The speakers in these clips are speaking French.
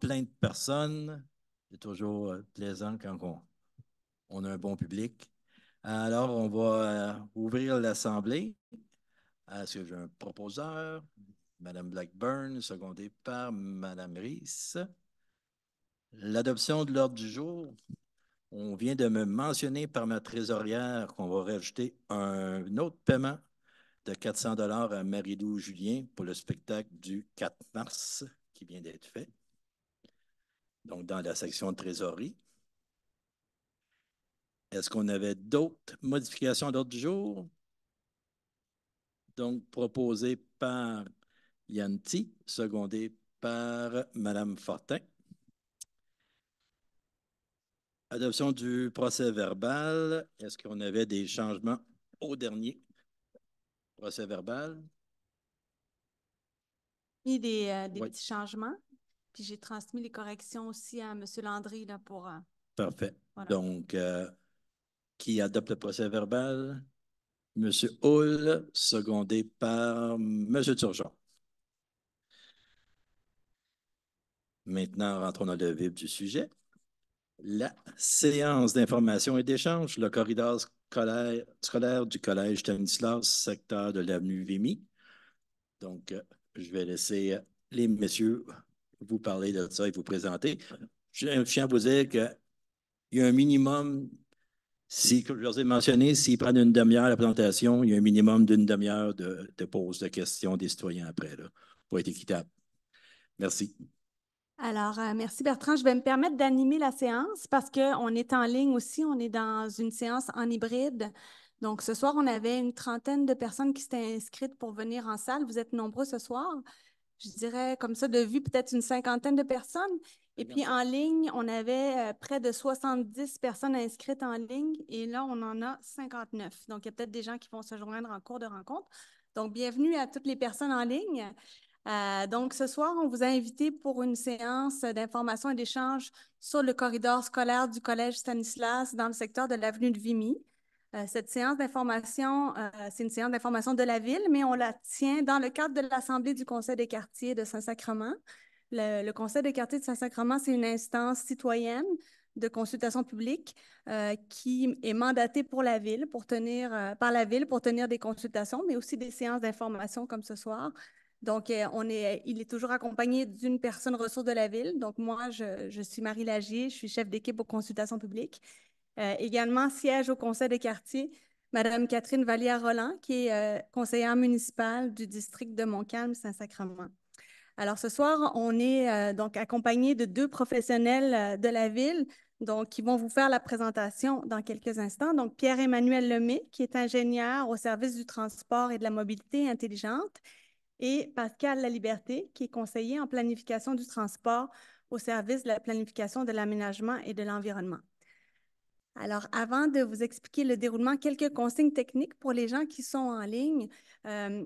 plein de personnes. C'est toujours euh, plaisant quand on, on, a un bon public. Alors, on va euh, ouvrir l'assemblée. Euh, est-ce que j'ai un proposeur? Madame Blackburn, secondée par Madame Rees. L'adoption de l'ordre du jour. On vient de me mentionner par ma trésorière qu'on va rajouter un autre paiement de 400 dollars à Marie-Lou Julien pour le spectacle du 4 mars qui vient d'être fait donc dans la section trésorerie. Est-ce qu'on avait d'autres modifications d'ordre du jour? Donc, proposé par Yanti, secondé par Mme Fortin. Adoption du procès verbal. Est-ce qu'on avait des changements au dernier procès verbal? Euh, oui, des, petits changements. Puis j'ai transmis les corrections aussi à M. Landry pour. Euh, Parfait. Donc, euh, qui adopte le procès verbal? M. Hull, secondé par M. Turgeon. Maintenant, rentrons dans le vif du sujet. La séance d'information et d'échange, le corridor scolaire, du Collège Stanislas, secteur de l'avenue Vimy. Donc, euh, je vais laisser les messieurs vous parler de ça et vous présenter. Je tiens à vous dire qu'il y a un minimum, si, comme je vous ai mentionné, s'ils prennent une demi-heure la présentation, il y a un minimum d'une demi-heure de, pause pose de questions des citoyens après, pour être équitable. Merci. Alors, euh, merci Bertrand. Je vais me permettre d'animer la séance parce qu'on est en ligne aussi. On est dans une séance en hybride. Donc, ce soir, on avait une trentaine de personnes qui s'étaient inscrites pour venir en salle. Vous êtes nombreux ce soir je dirais comme ça, de vue, peut-être une cinquantaine de personnes. Et puis en ligne, on avait euh, près de 70 personnes inscrites en ligne et là, on en a 59. Donc, il y a peut-être des gens qui vont se joindre en cours de rencontre. Donc, bienvenue à toutes les personnes en ligne. Euh, donc, ce soir, on vous a invité pour une séance d'information et d'échange sur le corridor scolaire du Collège Stanislas dans le secteur de l'avenue de Vimy. Euh, cette séance d'information, euh, c'est une séance d'information de la ville, mais on la tient dans le cadre de l'Assemblée du Conseil des quartiers de Saint-Sacrement. Le, Conseil des quartiers de Saint-Sacrement, c'est une instance citoyenne de consultation publique euh, qui est mandatée pour la ville, pour tenir, par la ville pour tenir des consultations, mais aussi des séances d'information comme ce soir. Donc, il est toujours accompagné d'une personne ressource de la ville. Donc, moi, je, je suis Marie Lagier, je suis chef d'équipe aux consultations publiques. Euh, également, siège au conseil des quartiers, Madame Catherine Vallière-Roland, qui est euh, conseillère municipale du district de Montcalm-Saint-Sacrement. Alors ce soir, on est euh, donc accompagné de deux professionnels de la ville, donc qui vont vous faire la présentation dans quelques instants. Donc Pierre-Emmanuel Lemay, qui est ingénieur au service du transport et de la mobilité intelligente, et Pascal Laliberté, qui est conseiller en planification du transport au service de la planification de l'aménagement et de l'environnement. Alors, avant de vous expliquer le déroulement, quelques consignes techniques pour les gens qui sont en ligne. Euh,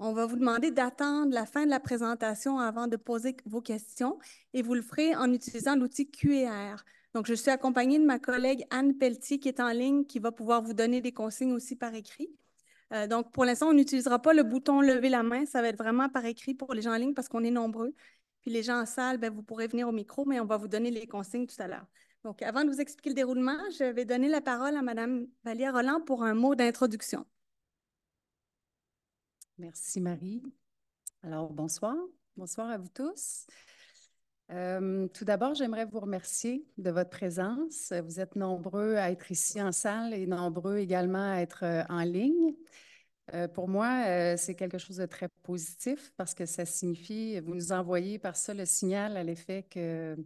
on va vous demander d'attendre la fin de la présentation avant de poser vos questions et vous le ferez en utilisant l'outil QR. Donc, je suis accompagnée de ma collègue Anne Pelletier qui est en ligne, qui va pouvoir vous donner des consignes aussi par écrit. Euh, donc, pour l'instant, on n'utilisera pas le bouton lever la main. Ça va être vraiment par écrit pour les gens en ligne parce qu'on est nombreux. Puis les gens en salle, ben, vous pourrez venir au micro, mais on va vous donner les consignes tout à l'heure. Donc, avant de vous expliquer le déroulement, je vais donner la parole à Madame Valia Roland pour un mot d'introduction. Merci, Marie. Alors, bonsoir. Bonsoir à vous tous. Euh, tout d'abord, j'aimerais vous remercier de votre présence. Vous êtes nombreux à être ici en salle et nombreux également à être euh, en ligne. Euh, pour moi, c'est quelque chose de très positif parce que ça signifie, vous nous envoyez par ça le signal à l'effet que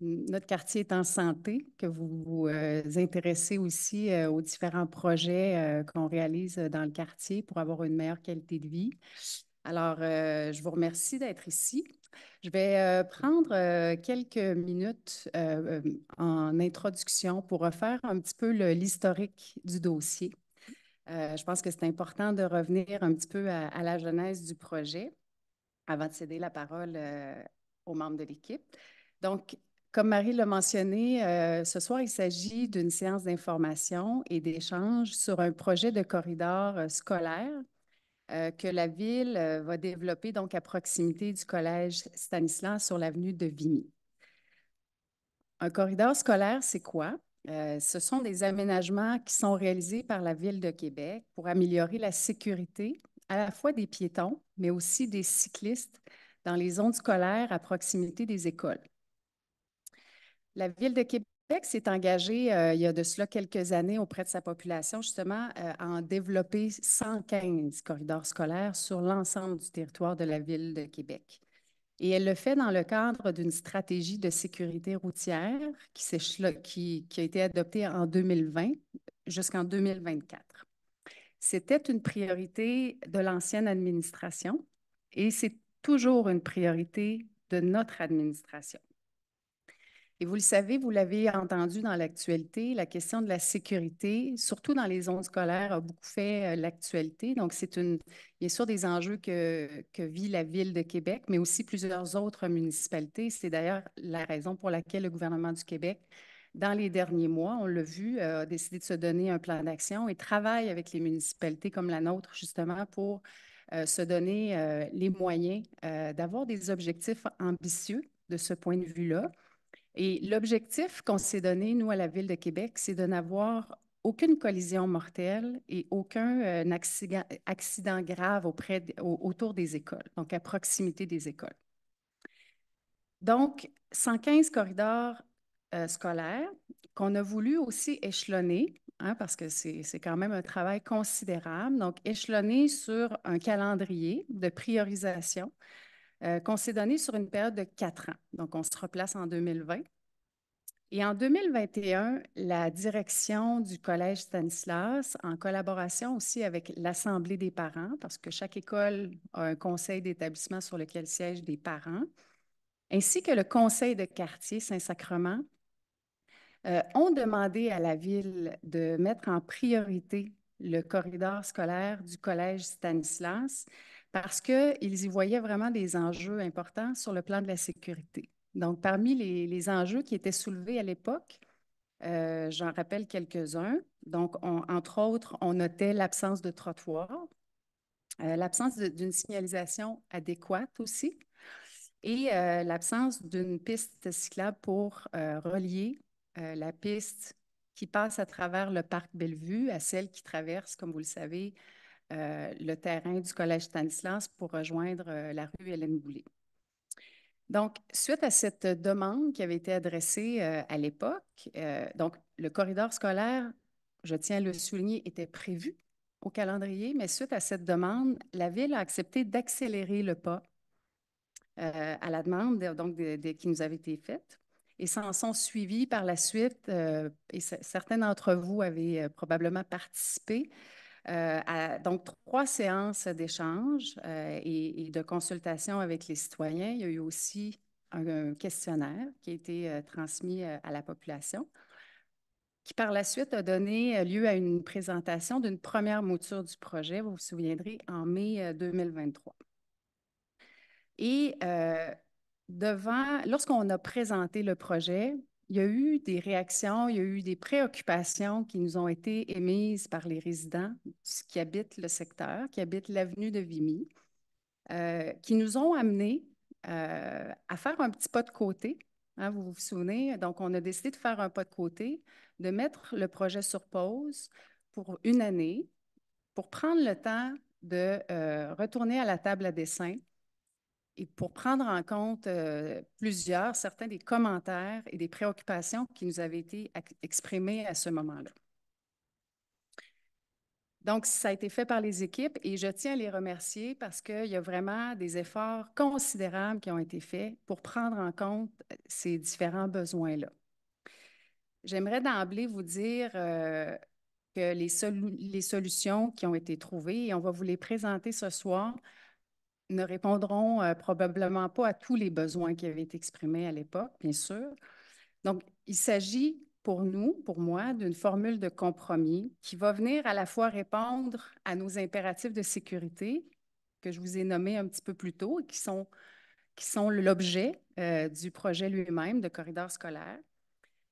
notre quartier est en santé, que vous vous euh, intéressez aussi euh, aux différents projets euh, qu'on réalise dans le quartier pour avoir une meilleure qualité de vie. Alors, je vous remercie d'être ici. Je vais prendre quelques minutes en introduction pour refaire un petit peu l'historique du dossier. je pense que c'est important de revenir un petit peu à, à, la genèse du projet avant de céder la parole aux membres de l'équipe. Donc, comme Marie l'a mentionné, euh, ce soir, il s'agit d'une séance d'information et d'échange sur un projet de corridor euh, scolaire euh, que la Ville va développer donc à proximité du Collège Stanislas sur l'avenue de Vimy. Un corridor scolaire, c'est quoi? ce sont des aménagements qui sont réalisés par la Ville de Québec pour améliorer la sécurité à la fois des piétons, mais aussi des cyclistes dans les zones scolaires à proximité des écoles. La Ville de Québec s'est engagée euh, il y a de cela quelques années auprès de sa population, justement, euh, à en développer 115 corridors scolaires sur l'ensemble du territoire de la Ville de Québec. Et elle le fait dans le cadre d'une stratégie de sécurité routière qui a été adoptée en 2020 jusqu'en 2024. C'était une priorité de l'ancienne administration et c'est toujours une priorité de notre administration. Et vous le savez, vous l'avez entendu dans l'actualité, la question de la sécurité, surtout dans les zones scolaires, a beaucoup fait euh, l'actualité. Donc, c'est bien sûr des enjeux que, que vit la Ville de Québec, mais aussi plusieurs autres municipalités. C'est d'ailleurs la raison pour laquelle le gouvernement du Québec, dans les derniers mois, on l'a vu, euh, a décidé de se donner un plan d'action et travaille avec les municipalités comme la nôtre, justement, pour euh, se donner les moyens d'avoir des objectifs ambitieux de ce point de vue-là et l'objectif qu'on s'est donné, nous, à la Ville de Québec, c'est de n'avoir aucune collision mortelle et aucun euh, accident, grave auprès autour des écoles, donc à proximité des écoles. Donc, 115 corridors euh, scolaires qu'on a voulu aussi échelonner, hein, parce que c'est quand même un travail considérable, donc échelonner sur un calendrier de priorisation euh, qu'on s'est donné sur une période de quatre ans. Donc, on se replace en 2020. Et en 2021, la direction du Collège Stanislas, en collaboration aussi avec l'Assemblée des parents, parce que chaque école a un conseil d'établissement sur lequel siègent des parents, ainsi que le conseil de quartier Saint-Sacrement, euh, ont demandé à la ville de mettre en priorité le corridor scolaire du Collège Stanislas parce qu'ils y voyaient vraiment des enjeux importants sur le plan de la sécurité. Donc, parmi les, enjeux qui étaient soulevés à l'époque, euh, j'en rappelle quelques-uns. Donc, entre autres, on notait l'absence de trottoir, euh, l'absence d'une signalisation adéquate aussi, et euh, l'absence d'une piste cyclable pour relier la piste qui passe à travers le parc Bellevue à celle qui traverse, comme vous le savez, euh, le terrain du Collège Stanislas pour rejoindre euh, la rue Hélène Boulay. Donc, suite à cette demande qui avait été adressée euh, à l'époque, donc le corridor scolaire, je tiens à le souligner, était prévu au calendrier, mais suite à cette demande, la Ville a accepté d'accélérer le pas à la demande donc, qui nous avait été faite et s'en sont suivis par la suite, et certains d'entre vous avaient probablement participé, euh, donc, trois séances d'échange euh, et, de consultation avec les citoyens. Il y a eu aussi un, questionnaire qui a été euh, transmis à la population, qui par la suite a donné lieu à une présentation d'une première mouture du projet, vous vous souviendrez, en mai 2023. Et devant, lorsqu'on a présenté le projet, il y a eu des réactions, il y a eu des préoccupations qui nous ont été émises par les résidents qui habitent le secteur, qui habitent l'avenue de Vimy, euh, qui nous ont amenés euh, à faire un petit pas de côté. Hein, vous vous souvenez, donc on a décidé de faire un pas de côté, de mettre le projet sur pause pour une année, pour prendre le temps de euh, retourner à la table à dessin, et pour prendre en compte euh, plusieurs, certains des commentaires et des préoccupations qui nous avaient été exprimés à ce moment-là. Donc, ça a été fait par les équipes et je tiens à les remercier parce qu'il y a vraiment des efforts considérables qui ont été faits pour prendre en compte euh, ces différents besoins-là. J'aimerais d'emblée vous dire euh, que les, les, solutions qui ont été trouvées, et on va vous les présenter ce soir, ne répondront euh, probablement pas à tous les besoins qui avaient été exprimés à l'époque, bien sûr. Donc, il s'agit pour nous, pour moi, d'une formule de compromis qui va venir à la fois répondre à nos impératifs de sécurité que je vous ai nommés un petit peu plus tôt et qui sont, qui sont l'objet euh, du projet lui-même de corridor scolaire,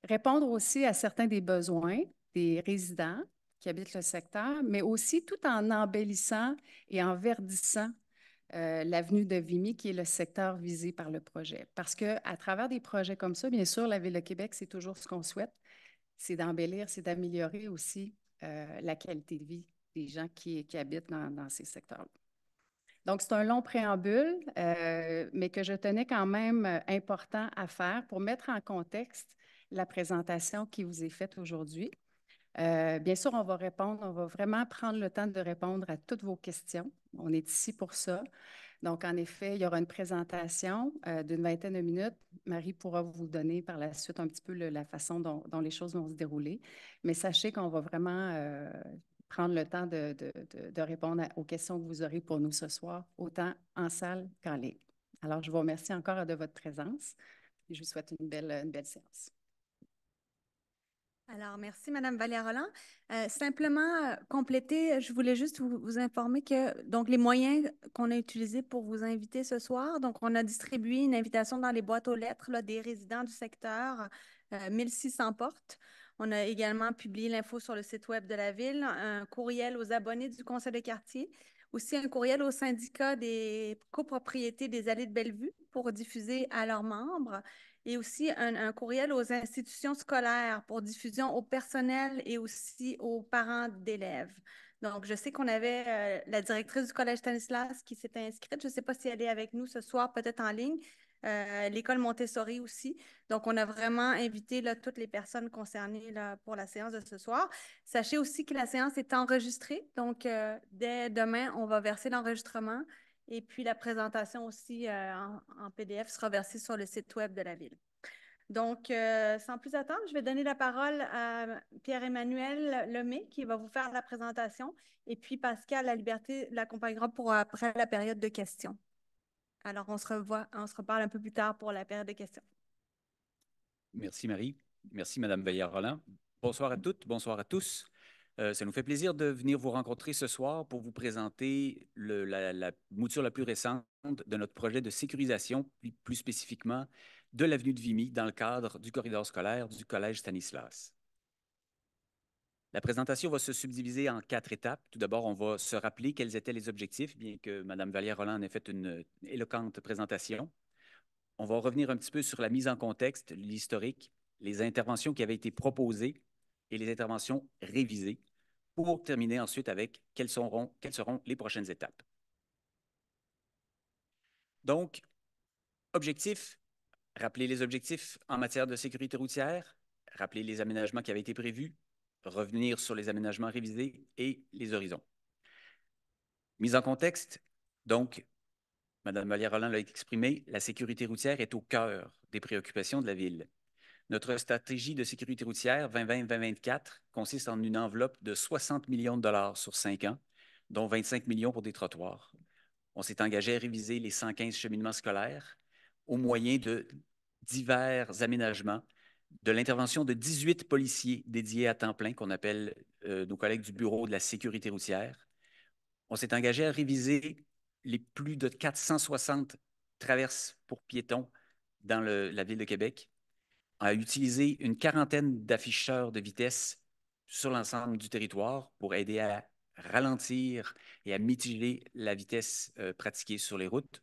répondre aussi à certains des besoins des résidents qui habitent le secteur, mais aussi tout en embellissant et en verdissant euh, l'avenue de Vimy, qui est le secteur visé par le projet. Parce qu'à travers des projets comme ça, bien sûr, la Ville de Québec, c'est toujours ce qu'on souhaite, c'est d'embellir, c'est d'améliorer aussi euh, la qualité de vie des gens qui, habitent dans, ces secteurs-là. Donc, c'est un long préambule, euh, mais que je tenais quand même important à faire pour mettre en contexte la présentation qui vous est faite aujourd'hui. Euh, bien sûr, on va répondre, on va vraiment prendre le temps de répondre à toutes vos questions. On est ici pour ça. Donc, en effet, il y aura une présentation euh, d'une vingtaine de minutes. Marie pourra vous donner par la suite un petit peu la façon dont, les choses vont se dérouler. Mais sachez qu'on va vraiment euh, prendre le temps de, répondre aux questions que vous aurez pour nous ce soir, autant en salle qu'en ligne. Alors, je vous remercie encore de votre présence et je vous souhaite une belle, une belle séance. Alors, merci, Madame Valère-Roland. Euh, simplement euh, compléter, je voulais juste vous, informer que donc les moyens qu'on a utilisés pour vous inviter ce soir, donc on a distribué une invitation dans les boîtes aux lettres des résidents du secteur, 1600 euh, portes. On a également publié l'info sur le site web de la ville, un courriel aux abonnés du conseil de quartier, aussi un courriel au syndicat des copropriétés des allées de Bellevue pour diffuser à leurs membres et aussi un, courriel aux institutions scolaires pour diffusion au personnel et aussi aux parents d'élèves. Donc, je sais qu'on avait euh, la directrice du Collège Stanislas qui s'est inscrite. Je ne sais pas si elle est avec nous ce soir, peut-être en ligne. Euh, l'école Montessori aussi. Donc, on a vraiment invité toutes les personnes concernées pour la séance de ce soir. Sachez aussi que la séance est enregistrée. Donc, euh, dès demain, on va verser l'enregistrement et puis la présentation aussi euh, en, PDF sera versée sur le site web de la Ville. Donc, euh, sans plus attendre, je vais donner la parole à Pierre-Emmanuel Lemay qui va vous faire la présentation et puis Pascal La Liberté l'accompagnera pour après la période de questions. Alors, on se revoit, on se reparle un peu plus tard pour la période de questions. Merci Marie. Merci Madame veillard roland Bonsoir à toutes, bonsoir à tous. Euh, ça nous fait plaisir de venir vous rencontrer ce soir pour vous présenter la, mouture la plus récente de notre projet de sécurisation, plus, spécifiquement de l'avenue de Vimy dans le cadre du corridor scolaire du Collège Stanislas. La présentation va se subdiviser en quatre étapes. Tout d'abord, on va se rappeler quels étaient les objectifs, bien que Mme vallière Roland ait fait une éloquente présentation. On va revenir un petit peu sur la mise en contexte, l'historique, les interventions qui avaient été proposées et les interventions révisées pour terminer ensuite avec quelles seront, quelles seront les prochaines étapes. Donc, objectif, rappeler les objectifs en matière de sécurité routière, rappeler les aménagements qui avaient été prévus, revenir sur les aménagements révisés et les horizons. Mise en contexte, donc, Mme molière roland l'a exprimé, la sécurité routière est au cœur des préoccupations de la Ville. Notre stratégie de sécurité routière 2020-2024 consiste en une enveloppe de 60 millions de dollars sur cinq ans, dont 25 millions pour des trottoirs. On s'est engagé à réviser les 115 cheminements scolaires au moyen de divers aménagements, de l'intervention de 18 policiers dédiés à temps plein qu'on appelle euh, nos collègues du Bureau de la sécurité routière. On s'est engagé à réviser les plus de 460 traverses pour piétons dans la ville de Québec a utilisé une quarantaine d'afficheurs de vitesse sur l'ensemble du territoire pour aider à ralentir et à mitiger la vitesse euh, pratiquée sur les routes.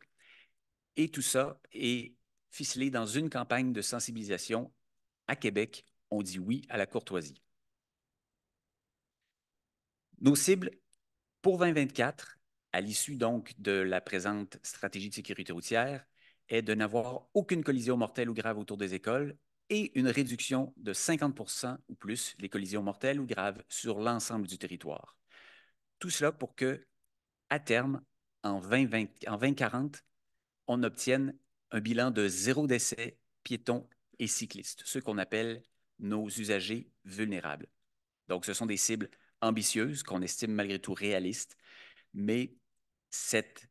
Et tout ça est ficelé dans une campagne de sensibilisation à Québec. On dit oui à la courtoisie. Nos cibles pour 2024, à l'issue donc de la présente stratégie de sécurité routière, est de n'avoir aucune collision mortelle ou grave autour des écoles et une réduction de 50 ou plus des collisions mortelles ou graves sur l'ensemble du territoire. Tout cela pour que, à terme, en, en 2040, on obtienne un bilan de zéro décès piétons et cyclistes, ceux qu'on appelle nos usagers vulnérables. Donc, ce sont des cibles ambitieuses qu'on estime malgré tout réalistes, mais cette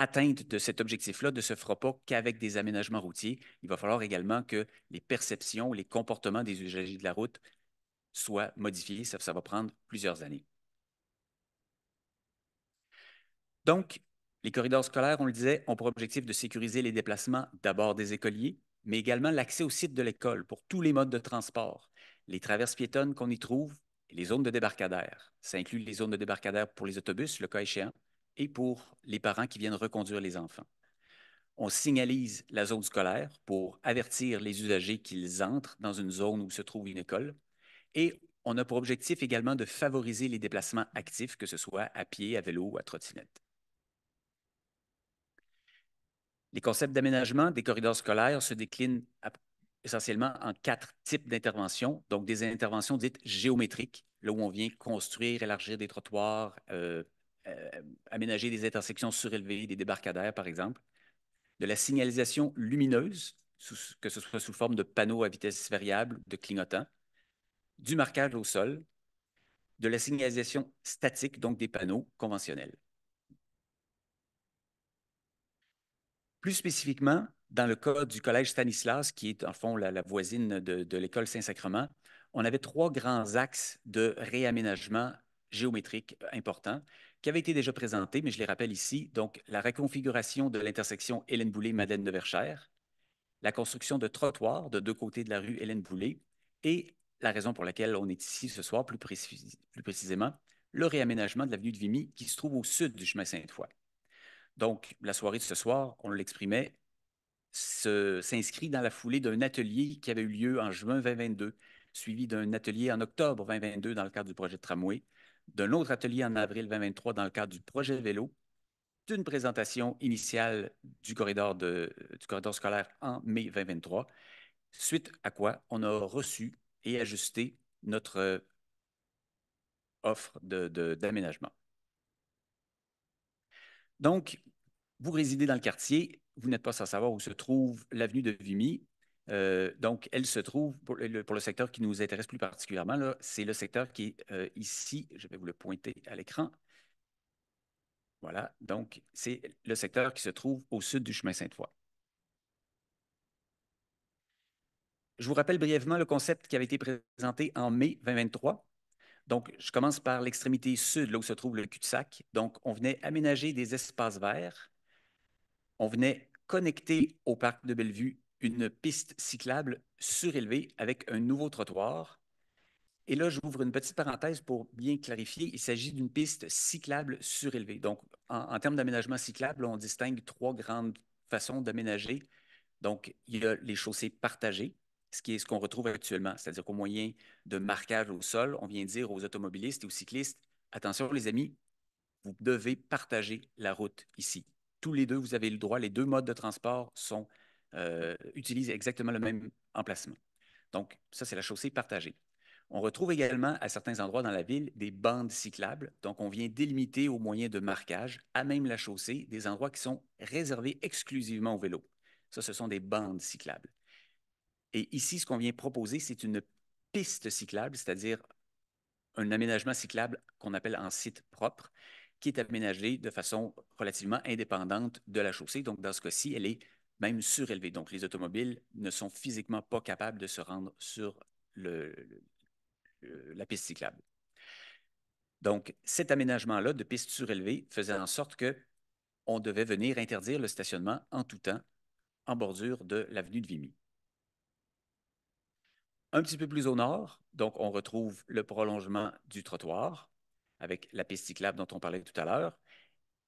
atteinte de cet objectif-là ne se fera pas qu'avec des aménagements routiers. Il va falloir également que les perceptions, les comportements des usagers de la route soient modifiés. Ça, ça va prendre plusieurs années. Donc, les corridors scolaires, on le disait, ont pour objectif de sécuriser les déplacements d'abord des écoliers, mais également l'accès au site de l'école pour tous les modes de transport, les traverses piétonnes qu'on y trouve, et les zones de débarcadère. Ça inclut les zones de débarcadère pour les autobus, le cas échéant, et pour les parents qui viennent reconduire les enfants. On signalise la zone scolaire pour avertir les usagers qu'ils entrent dans une zone où se trouve une école. Et on a pour objectif également de favoriser les déplacements actifs, que ce soit à pied, à vélo ou à trottinette. Les concepts d'aménagement des corridors scolaires se déclinent essentiellement en quatre types d'interventions, donc des interventions dites géométriques, là où on vient construire, élargir des trottoirs, euh, euh, aménager des intersections surélevées, des débarcadères, par exemple, de la signalisation lumineuse, que ce soit sous forme de panneaux à vitesse variable, de clignotants, du marquage au sol, de la signalisation statique, donc des panneaux conventionnels. Plus spécifiquement, dans le cas du Collège Stanislas, qui est en fond la, voisine de, de l'école Saint-Sacrement, on avait trois grands axes de réaménagement géométriques euh, important qui avait été déjà présenté mais je les rappelle ici. Donc, la reconfiguration de l'intersection Hélène Boulay-Madeleine de Verchères, la construction de trottoirs de deux côtés de la rue Hélène Boulay et la raison pour laquelle on est ici ce soir, plus, plus précisément, le réaménagement de l'avenue de Vimy qui se trouve au sud du chemin Sainte-Foy. Donc, la soirée de ce soir, on l'exprimait, s'inscrit dans la foulée d'un atelier qui avait eu lieu en juin 2022, suivi d'un atelier en octobre 2022 dans le cadre du projet de tramway, d'un autre atelier en avril 2023 dans le cadre du projet vélo, d'une présentation initiale du corridor, scolaire en mai 2023, suite à quoi on a reçu et ajusté notre euh, offre d'aménagement. De, Donc, vous résidez dans le quartier, vous n'êtes pas sans savoir où se trouve l'avenue de Vimy euh, donc, elle se trouve, pour le, secteur qui nous intéresse plus particulièrement, c'est le secteur qui est euh, ici, je vais vous le pointer à l'écran. Voilà, donc c'est le secteur qui se trouve au sud du chemin Sainte-Foy. Je vous rappelle brièvement le concept qui avait été présenté en mai 2023. Donc, je commence par l'extrémité sud, là où se trouve le cul-de-sac. Donc, on venait aménager des espaces verts. On venait connecter au parc de Bellevue une piste cyclable surélevée avec un nouveau trottoir. Et là, j'ouvre une petite parenthèse pour bien clarifier. Il s'agit d'une piste cyclable surélevée. Donc, en, termes d'aménagement cyclable, on distingue trois grandes façons d'aménager. Donc, il y a les chaussées partagées, ce qui est ce qu'on retrouve actuellement, c'est-à-dire qu'au moyen de marquage au sol, on vient dire aux automobilistes et aux cyclistes, attention les amis, vous devez partager la route ici. Tous les deux, vous avez le droit, les deux modes de transport sont euh, utilisent exactement le même emplacement. Donc, ça, c'est la chaussée partagée. On retrouve également à certains endroits dans la ville des bandes cyclables. Donc, on vient délimiter au moyen de marquage, à même la chaussée, des endroits qui sont réservés exclusivement au vélo. Ça, ce sont des bandes cyclables. Et ici, ce qu'on vient proposer, c'est une piste cyclable, c'est-à-dire un aménagement cyclable qu'on appelle en site propre, qui est aménagé de façon relativement indépendante de la chaussée. Donc, dans ce cas-ci, elle est même surélevés. Donc, les automobiles ne sont physiquement pas capables de se rendre sur la piste cyclable. Donc, cet aménagement-là de pistes surélevée faisait en sorte que on devait venir interdire le stationnement en tout temps en bordure de l'avenue de Vimy. Un petit peu plus au nord, donc on retrouve le prolongement du trottoir avec la piste cyclable dont on parlait tout à l'heure,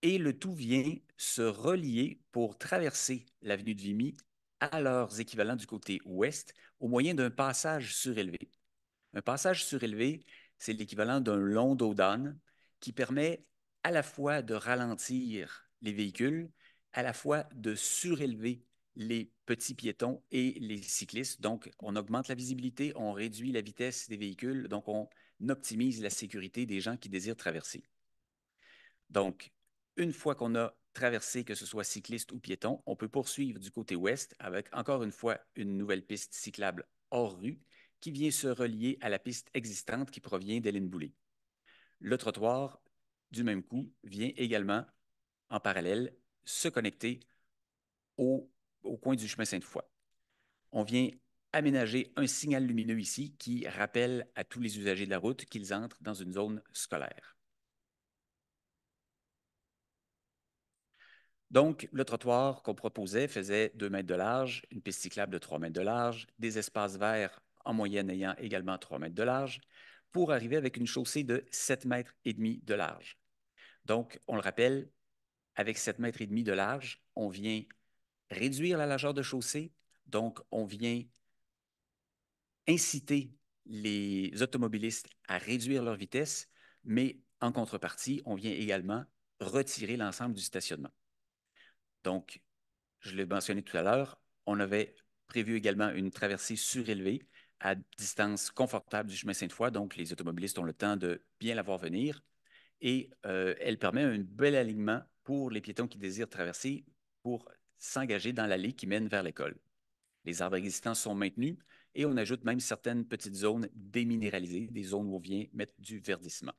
et le tout vient se relier pour traverser l'avenue de Vimy à leurs équivalents du côté ouest au moyen d'un passage surélevé. Un passage surélevé, c'est l'équivalent d'un long dos qui permet à la fois de ralentir les véhicules, à la fois de surélever les petits piétons et les cyclistes. Donc, on augmente la visibilité, on réduit la vitesse des véhicules, donc on optimise la sécurité des gens qui désirent traverser. Donc, une fois qu'on a traversé, que ce soit cycliste ou piéton, on peut poursuivre du côté ouest avec encore une fois une nouvelle piste cyclable hors rue qui vient se relier à la piste existante qui provient d'Hélène Boulay. Le trottoir, du même coup, vient également en parallèle se connecter au, au coin du chemin Sainte-Foy. On vient aménager un signal lumineux ici qui rappelle à tous les usagers de la route qu'ils entrent dans une zone scolaire. Donc, le trottoir qu'on proposait faisait 2 mètres de large, une piste cyclable de 3 mètres de large, des espaces verts en moyenne ayant également 3 mètres de large, pour arriver avec une chaussée de 7 mètres et demi de large. Donc, on le rappelle, avec 7 mètres et demi de large, on vient réduire la largeur de chaussée, donc on vient inciter les automobilistes à réduire leur vitesse, mais en contrepartie, on vient également retirer l'ensemble du stationnement. Donc, je l'ai mentionné tout à l'heure, on avait prévu également une traversée surélevée à distance confortable du chemin Sainte-Foy, donc les automobilistes ont le temps de bien la voir venir. Et euh, elle permet un bel alignement pour les piétons qui désirent traverser pour s'engager dans l'allée qui mène vers l'école. Les arbres existants sont maintenus et on ajoute même certaines petites zones déminéralisées, des zones où on vient mettre du verdissement.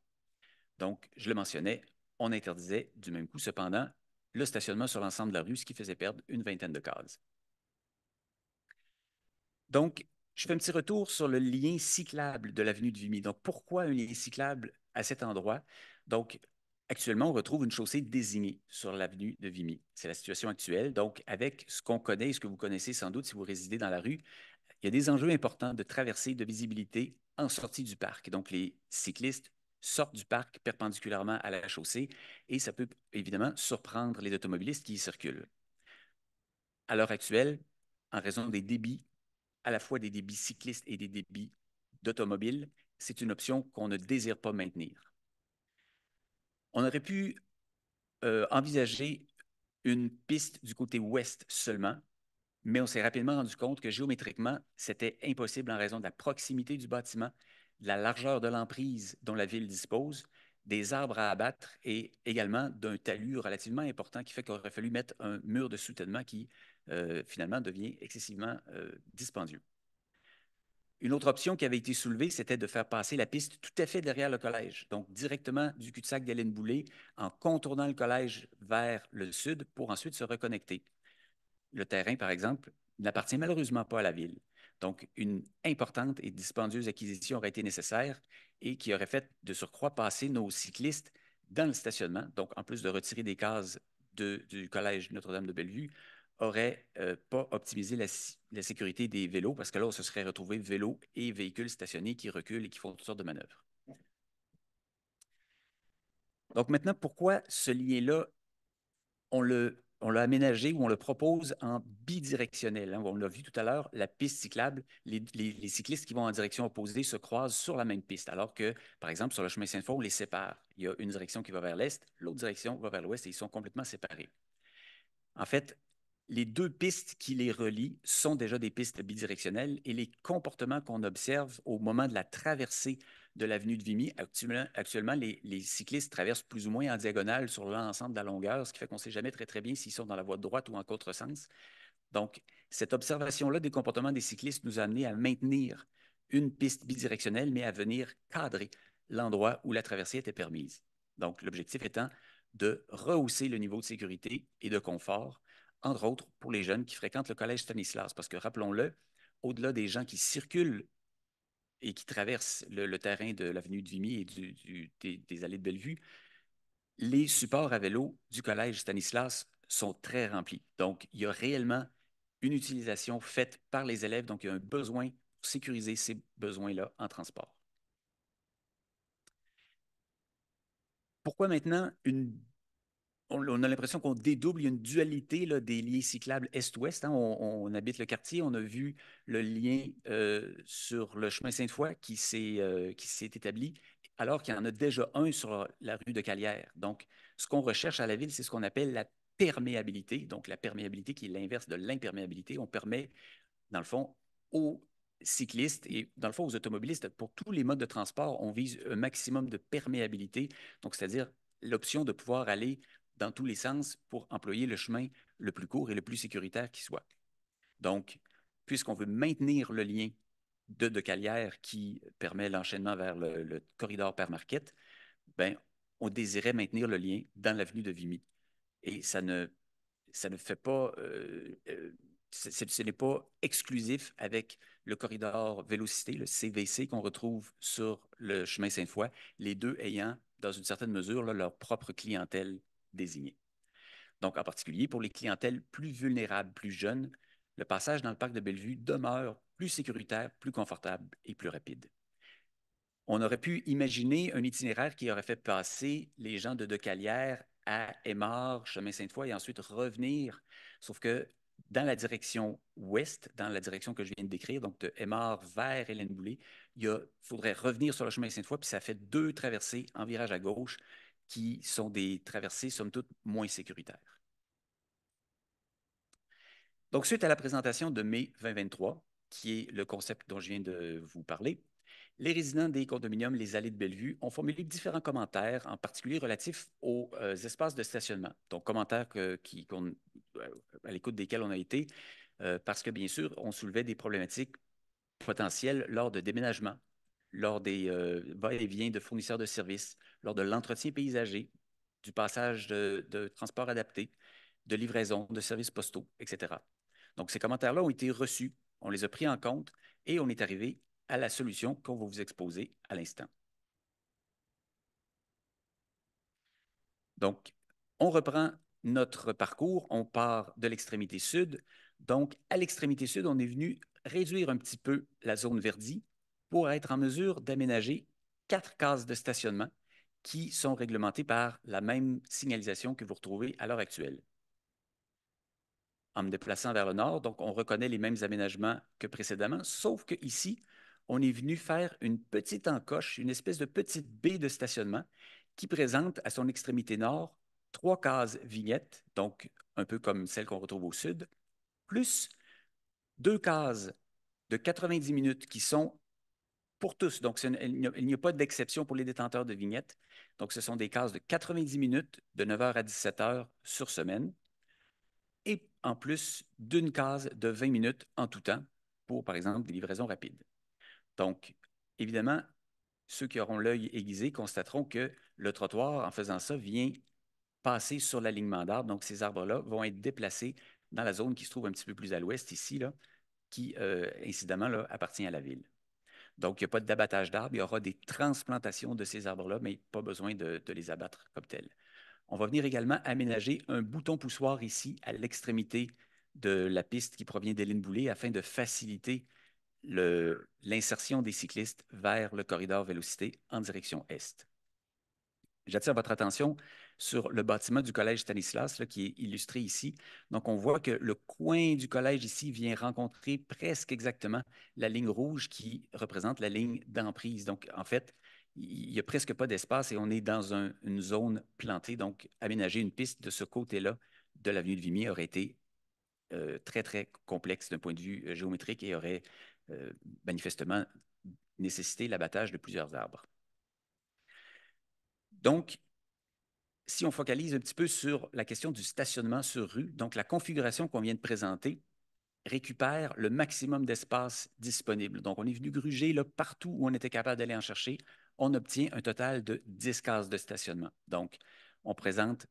Donc, je le mentionnais, on interdisait du même coup cependant le stationnement sur l'ensemble de la rue, ce qui faisait perdre une vingtaine de cases. Donc, je fais un petit retour sur le lien cyclable de l'avenue de Vimy. Donc, pourquoi un lien cyclable à cet endroit? Donc, actuellement, on retrouve une chaussée désignée sur l'avenue de Vimy. C'est la situation actuelle. Donc, avec ce qu'on connaît et ce que vous connaissez sans doute si vous résidez dans la rue, il y a des enjeux importants de traversée, de visibilité en sortie du parc. Donc, les cyclistes sortent du parc perpendiculairement à la chaussée et ça peut évidemment surprendre les automobilistes qui y circulent. À l'heure actuelle, en raison des débits, à la fois des débits cyclistes et des débits d'automobiles, c'est une option qu'on ne désire pas maintenir. On aurait pu euh, envisager une piste du côté ouest seulement, mais on s'est rapidement rendu compte que géométriquement, c'était impossible en raison de la proximité du bâtiment la largeur de l'emprise dont la ville dispose, des arbres à abattre et également d'un talus relativement important qui fait qu'il aurait fallu mettre un mur de soutènement qui euh, finalement devient excessivement euh, dispendieux. Une autre option qui avait été soulevée, c'était de faire passer la piste tout à fait derrière le collège, donc directement du cul-de-sac d'Hélène Boulay en contournant le collège vers le sud pour ensuite se reconnecter. Le terrain, par exemple, n'appartient malheureusement pas à la ville. Donc, une importante et dispendieuse acquisition aurait été nécessaire et qui aurait fait de surcroît passer nos cyclistes dans le stationnement. Donc, en plus de retirer des cases du collège Notre-Dame de Bellevue, aurait euh, pas optimisé la, la, sécurité des vélos parce que là, on se serait retrouvé vélos et véhicules stationnés qui reculent et qui font toutes sortes de manœuvres. Donc maintenant, pourquoi ce lien-là, on le on l'a aménagé ou on le propose en bidirectionnel. Hein. On l'a vu tout à l'heure, la piste cyclable, les, cyclistes qui vont en direction opposée se croisent sur la même piste, alors que, par exemple, sur le chemin Saint-Fond, on les sépare. Il y a une direction qui va vers l'est, l'autre direction va vers l'ouest et ils sont complètement séparés. En fait, les deux pistes qui les relient sont déjà des pistes bidirectionnelles et les comportements qu'on observe au moment de la traversée de l'avenue de Vimy. Actuellement, actuellement les, cyclistes traversent plus ou moins en diagonale sur l'ensemble de la longueur, ce qui fait qu'on ne sait jamais très, très bien s'ils sont dans la voie droite ou en contre-sens. Donc, cette observation-là des comportements des cyclistes nous a amené à maintenir une piste bidirectionnelle, mais à venir cadrer l'endroit où la traversée était permise. Donc, l'objectif étant de rehausser le niveau de sécurité et de confort, entre autres pour les jeunes qui fréquentent le collège Stanislas, parce que rappelons-le, au-delà des gens qui circulent et qui traverse le, terrain de l'avenue de Vimy et des, des, allées de Bellevue, les supports à vélo du collège Stanislas sont très remplis. Donc, il y a réellement une utilisation faite par les élèves. Donc, il y a un besoin pour sécuriser ces besoins-là en transport. Pourquoi maintenant une on, a l'impression qu'on dédouble, une dualité des liens cyclables est-ouest. Hein. On, habite le quartier, on a vu le lien euh, sur le chemin Sainte-Foy euh, qui s'est établi, alors qu'il y en a déjà un sur la rue de Calière. Donc, ce qu'on recherche à la ville, c'est ce qu'on appelle la perméabilité. Donc, la perméabilité qui est l'inverse de l'imperméabilité. On permet, dans le fond, aux cyclistes et dans le fond aux automobilistes, pour tous les modes de transport, on vise un maximum de perméabilité, donc c'est-à-dire l'option de pouvoir aller dans tous les sens pour employer le chemin le plus court et le plus sécuritaire qui soit. Donc, puisqu'on veut maintenir le lien de De Calière qui permet l'enchaînement vers le, corridor père ben, on désirait maintenir le lien dans l'avenue de Vimy. Et ça ne, ça ne fait pas, euh, euh, ce n'est pas exclusif avec le corridor vélocité, le CVC qu'on retrouve sur le chemin Sainte-Foy, les deux ayant, dans une certaine mesure, leur propre clientèle désigné. Donc, en particulier pour les clientèles plus vulnérables, plus jeunes, le passage dans le parc de Bellevue demeure plus sécuritaire, plus confortable et plus rapide. On aurait pu imaginer un itinéraire qui aurait fait passer les gens de Decalière à Aymar, Chemin Sainte-Foy, et ensuite revenir. Sauf que dans la direction ouest, dans la direction que je viens de décrire, donc de Aymar vers Hélène Boulay, il faudrait revenir sur le chemin Sainte-Foy, puis ça fait deux traversées en virage à gauche qui sont des traversées, somme toute, moins sécuritaires. Donc, suite à la présentation de mai 2023, qui est le concept dont je viens de vous parler, les résidents des condominiums Les Allées de Bellevue ont formulé différents commentaires, en particulier relatifs aux euh, espaces de stationnement. Donc, commentaires euh, à l'écoute desquels on a été, euh, parce que, bien sûr, on soulevait des problématiques potentielles lors de déménagements lors des euh, va-et-vient de fournisseurs de services, lors de l'entretien paysager, du passage de, de transport adapté, de livraison, de services postaux, etc. Donc, ces commentaires-là ont été reçus, on les a pris en compte et on est arrivé à la solution qu'on va vous exposer à l'instant. Donc, on reprend notre parcours, on part de l'extrémité sud. Donc, à l'extrémité sud, on est venu réduire un petit peu la zone verdie pour être en mesure d'aménager quatre cases de stationnement qui sont réglementées par la même signalisation que vous retrouvez à l'heure actuelle. En me déplaçant vers le nord, donc on reconnaît les mêmes aménagements que précédemment, sauf qu'ici, on est venu faire une petite encoche, une espèce de petite baie de stationnement qui présente à son extrémité nord trois cases vignettes, donc un peu comme celles qu'on retrouve au sud, plus deux cases de 90 minutes qui sont pour tous. Donc, il n'y a, pas d'exception pour les détenteurs de vignettes. Donc, ce sont des cases de 90 minutes, de 9h à 17h sur semaine. Et en plus d'une case de 20 minutes en tout temps pour, par exemple, des livraisons rapides. Donc, évidemment, ceux qui auront l'œil aiguisé constateront que le trottoir, en faisant ça, vient passer sur l'alignement d'arbres. Donc, ces arbres-là vont être déplacés dans la zone qui se trouve un petit peu plus à l'ouest ici, là, qui, euh, incidemment, là, appartient à la ville. Donc, il n'y a pas d'abattage d'arbres, il y aura des transplantations de ces arbres-là, mais pas besoin de, les abattre comme tels. On va venir également aménager un bouton poussoir ici à l'extrémité de la piste qui provient d'Hélène Boulay afin de faciliter l'insertion des cyclistes vers le corridor vélocité en direction est. J'attire votre attention sur le bâtiment du collège Stanislas, qui est illustré ici. Donc, on voit que le coin du collège ici vient rencontrer presque exactement la ligne rouge qui représente la ligne d'emprise. Donc, en fait, il n'y a presque pas d'espace et on est dans une zone plantée. Donc, aménager une piste de ce côté-là de l'avenue de Vimy aurait été euh, très, très complexe d'un point de vue euh, géométrique et aurait euh, manifestement nécessité l'abattage de plusieurs arbres. Donc, si on focalise un petit peu sur la question du stationnement sur rue, donc la configuration qu'on vient de présenter récupère le maximum d'espace disponible. Donc, on est venu gruger là, partout où on était capable d'aller en chercher. On obtient un total de 10 cases de stationnement. Donc, on présente,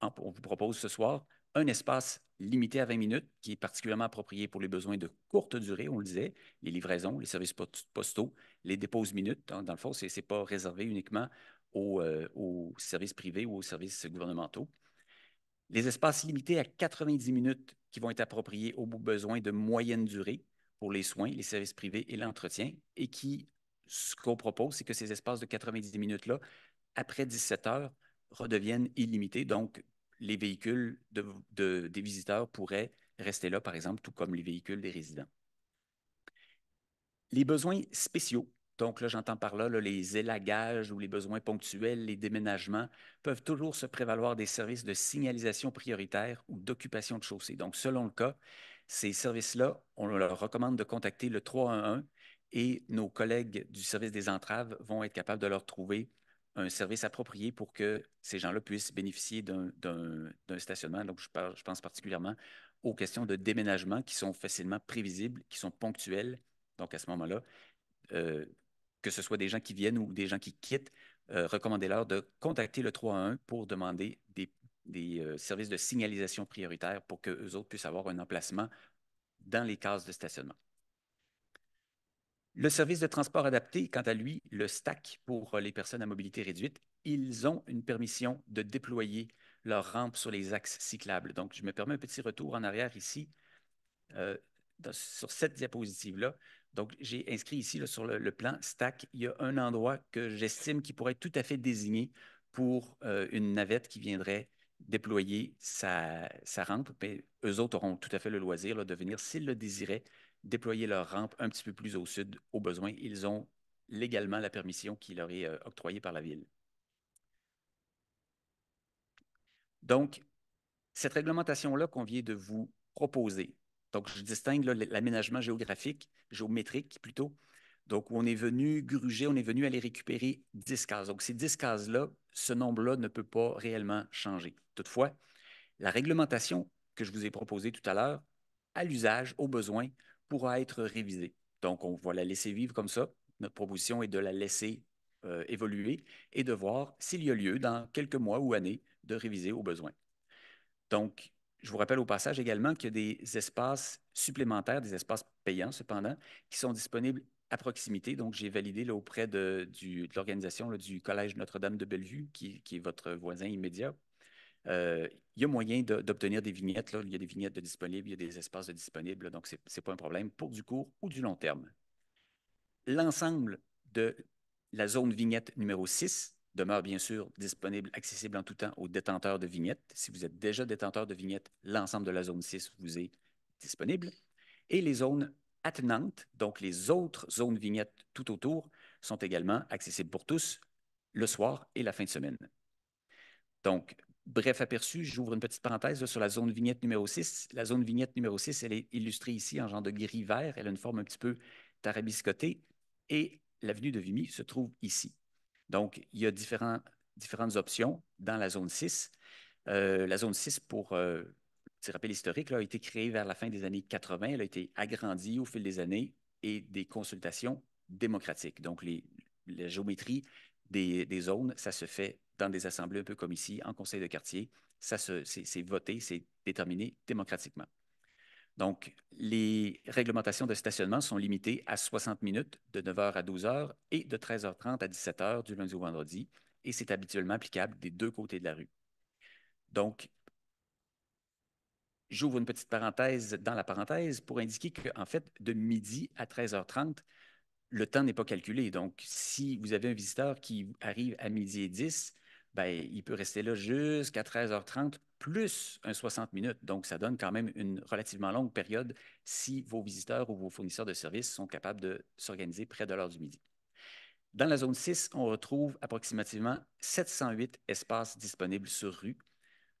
on vous propose ce soir, un espace limité à 20 minutes qui est particulièrement approprié pour les besoins de courte durée, on le disait, les livraisons, les services postaux, les déposes minutes. Dans, le fond, ce n'est pas réservé uniquement aux, euh, services privés ou aux services gouvernementaux. Les espaces limités à 90 minutes qui vont être appropriés aux besoins de moyenne durée pour les soins, les services privés et l'entretien, et qui, ce qu'on propose, c'est que ces espaces de 90 minutes-là, après 17 heures, redeviennent illimités. Donc, les véhicules des visiteurs pourraient rester là, par exemple, tout comme les véhicules des résidents. Les besoins spéciaux donc, là, j'entends par là, les élagages ou les besoins ponctuels, les déménagements peuvent toujours se prévaloir des services de signalisation prioritaire ou d'occupation de chaussée. Donc, selon le cas, ces services-là, on leur recommande de contacter le 311 et nos collègues du service des entraves vont être capables de leur trouver un service approprié pour que ces gens-là puissent bénéficier d'un stationnement. Donc, je, pense particulièrement aux questions de déménagement qui sont facilement prévisibles, qui sont ponctuelles. Donc, à ce moment-là, euh, que ce soit des gens qui viennent ou des gens qui quittent, euh, recommandez-leur de contacter le 3-1 pour demander des, euh, services de signalisation prioritaire pour qu'eux autres puissent avoir un emplacement dans les cases de stationnement. Le service de transport adapté, quant à lui, le STAC pour euh, les personnes à mobilité réduite, ils ont une permission de déployer leur rampe sur les axes cyclables. Donc, je me permets un petit retour en arrière ici. sur cette diapositive-là, donc, j'ai inscrit ici sur le, plan stack, il y a un endroit que j'estime qui pourrait être tout à fait désigné pour euh, une navette qui viendrait déployer sa, rampe. Mais eux autres auront tout à fait le loisir de venir, s'ils le désiraient, déployer leur rampe un petit peu plus au sud au besoin. Ils ont légalement la permission qui leur est euh, octroyée par la ville. Donc, cette réglementation-là qu'on vient de vous proposer, donc, je distingue l'aménagement géographique, géométrique plutôt. Donc, on est venu gruger, on est venu aller récupérer 10 cases. Donc, ces 10 cases-là, ce nombre-là ne peut pas réellement changer. Toutefois, la réglementation que je vous ai proposée tout à l'heure, à l'usage, au besoin, pourra être révisée. Donc, on va la laisser vivre comme ça. Notre proposition est de la laisser euh, évoluer et de voir s'il y a lieu, dans quelques mois ou années, de réviser au besoin. Donc, je vous rappelle au passage également qu'il y a des espaces supplémentaires, des espaces payants cependant, qui sont disponibles à proximité. Donc, j'ai validé là, auprès de, l'organisation du Collège Notre-Dame de Bellevue, qui, est votre voisin immédiat. Euh, il y a moyen d'obtenir des vignettes. Il y a des vignettes disponibles, il y a des espaces de disponibles. donc, ce n'est pas un problème pour du court ou du long terme. L'ensemble de la zone vignette numéro 6 demeure bien sûr disponible, accessible en tout temps aux détenteurs de vignettes. Si vous êtes déjà détenteur de vignettes, l'ensemble de la zone 6 vous est disponible. Et les zones attenantes, donc les autres zones vignettes tout autour, sont également accessibles pour tous le soir et la fin de semaine. Donc, bref aperçu, j'ouvre une petite parenthèse sur la zone vignette numéro 6. La zone vignette numéro 6, elle est illustrée ici en genre de gris vert. Elle a une forme un petit peu tarabiscotée. Et l'avenue de Vimy se trouve ici. Donc, il y a différentes options dans la zone 6. Euh, la zone 6, pour euh, petit rappel historique, a été créée vers la fin des années 80. Elle a été agrandie au fil des années et des consultations démocratiques. Donc, les, la géométrie des, des zones, ça se fait dans des assemblées un peu comme ici, en conseil de quartier. Ça, c'est voté, c'est déterminé démocratiquement. Donc, les réglementations de stationnement sont limitées à 60 minutes de 9h à 12h et de 13h30 à 17h du lundi au vendredi, et c'est habituellement applicable des deux côtés de la rue. Donc, j'ouvre une petite parenthèse dans la parenthèse pour indiquer qu'en fait, de midi à 13h30, le temps n'est pas calculé. Donc, si vous avez un visiteur qui arrive à midi et 10, ben, il peut rester là jusqu'à 13h30 plus un 60 minutes. Donc, ça donne quand même une relativement longue période si vos visiteurs ou vos fournisseurs de services sont capables de s'organiser près de l'heure du midi. Dans la zone 6, on retrouve approximativement 708 espaces disponibles sur rue,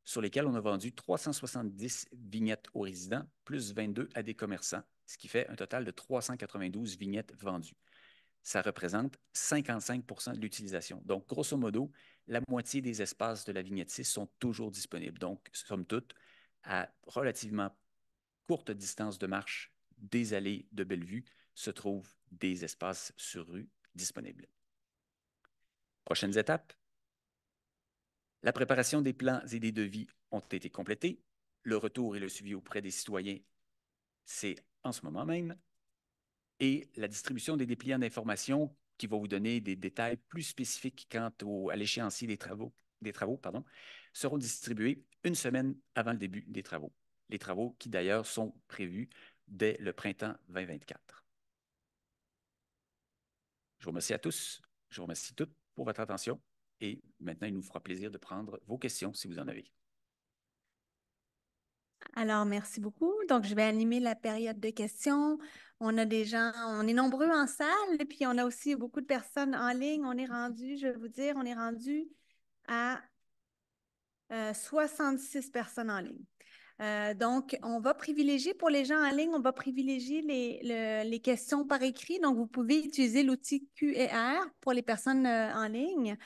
sur lesquels on a vendu 370 vignettes aux résidents, plus 22 à des commerçants, ce qui fait un total de 392 vignettes vendues. Ça représente 55 de l'utilisation. Donc, grosso modo, la moitié des espaces de la vignette 6 sont toujours disponibles. Donc, somme toute, à relativement courte distance de marche des allées de Bellevue se trouvent des espaces sur rue disponibles. Prochaines étapes. La préparation des plans et des devis ont été complétés. Le retour et le suivi auprès des citoyens, c'est en ce moment même. Et la distribution des dépliants d'informations qui va vous donner des détails plus spécifiques quant au, à l'échéancier des travaux, des travaux pardon, seront distribués une semaine avant le début des travaux. Les travaux qui d'ailleurs sont prévus dès le printemps 2024. Je vous remercie à tous, je vous remercie toutes pour votre attention et maintenant il nous fera plaisir de prendre vos questions si vous en avez. Alors, merci beaucoup. Donc, je vais animer la période de questions on a des gens, on est nombreux en salle, et puis on a aussi beaucoup de personnes en ligne. On est rendu, je vais vous dire, on est rendu à 66 euh, personnes en ligne. Euh, donc, on va privilégier pour les gens en ligne, on va privilégier les, questions par écrit. Donc, vous pouvez utiliser l'outil QR pour les personnes euh, en ligne.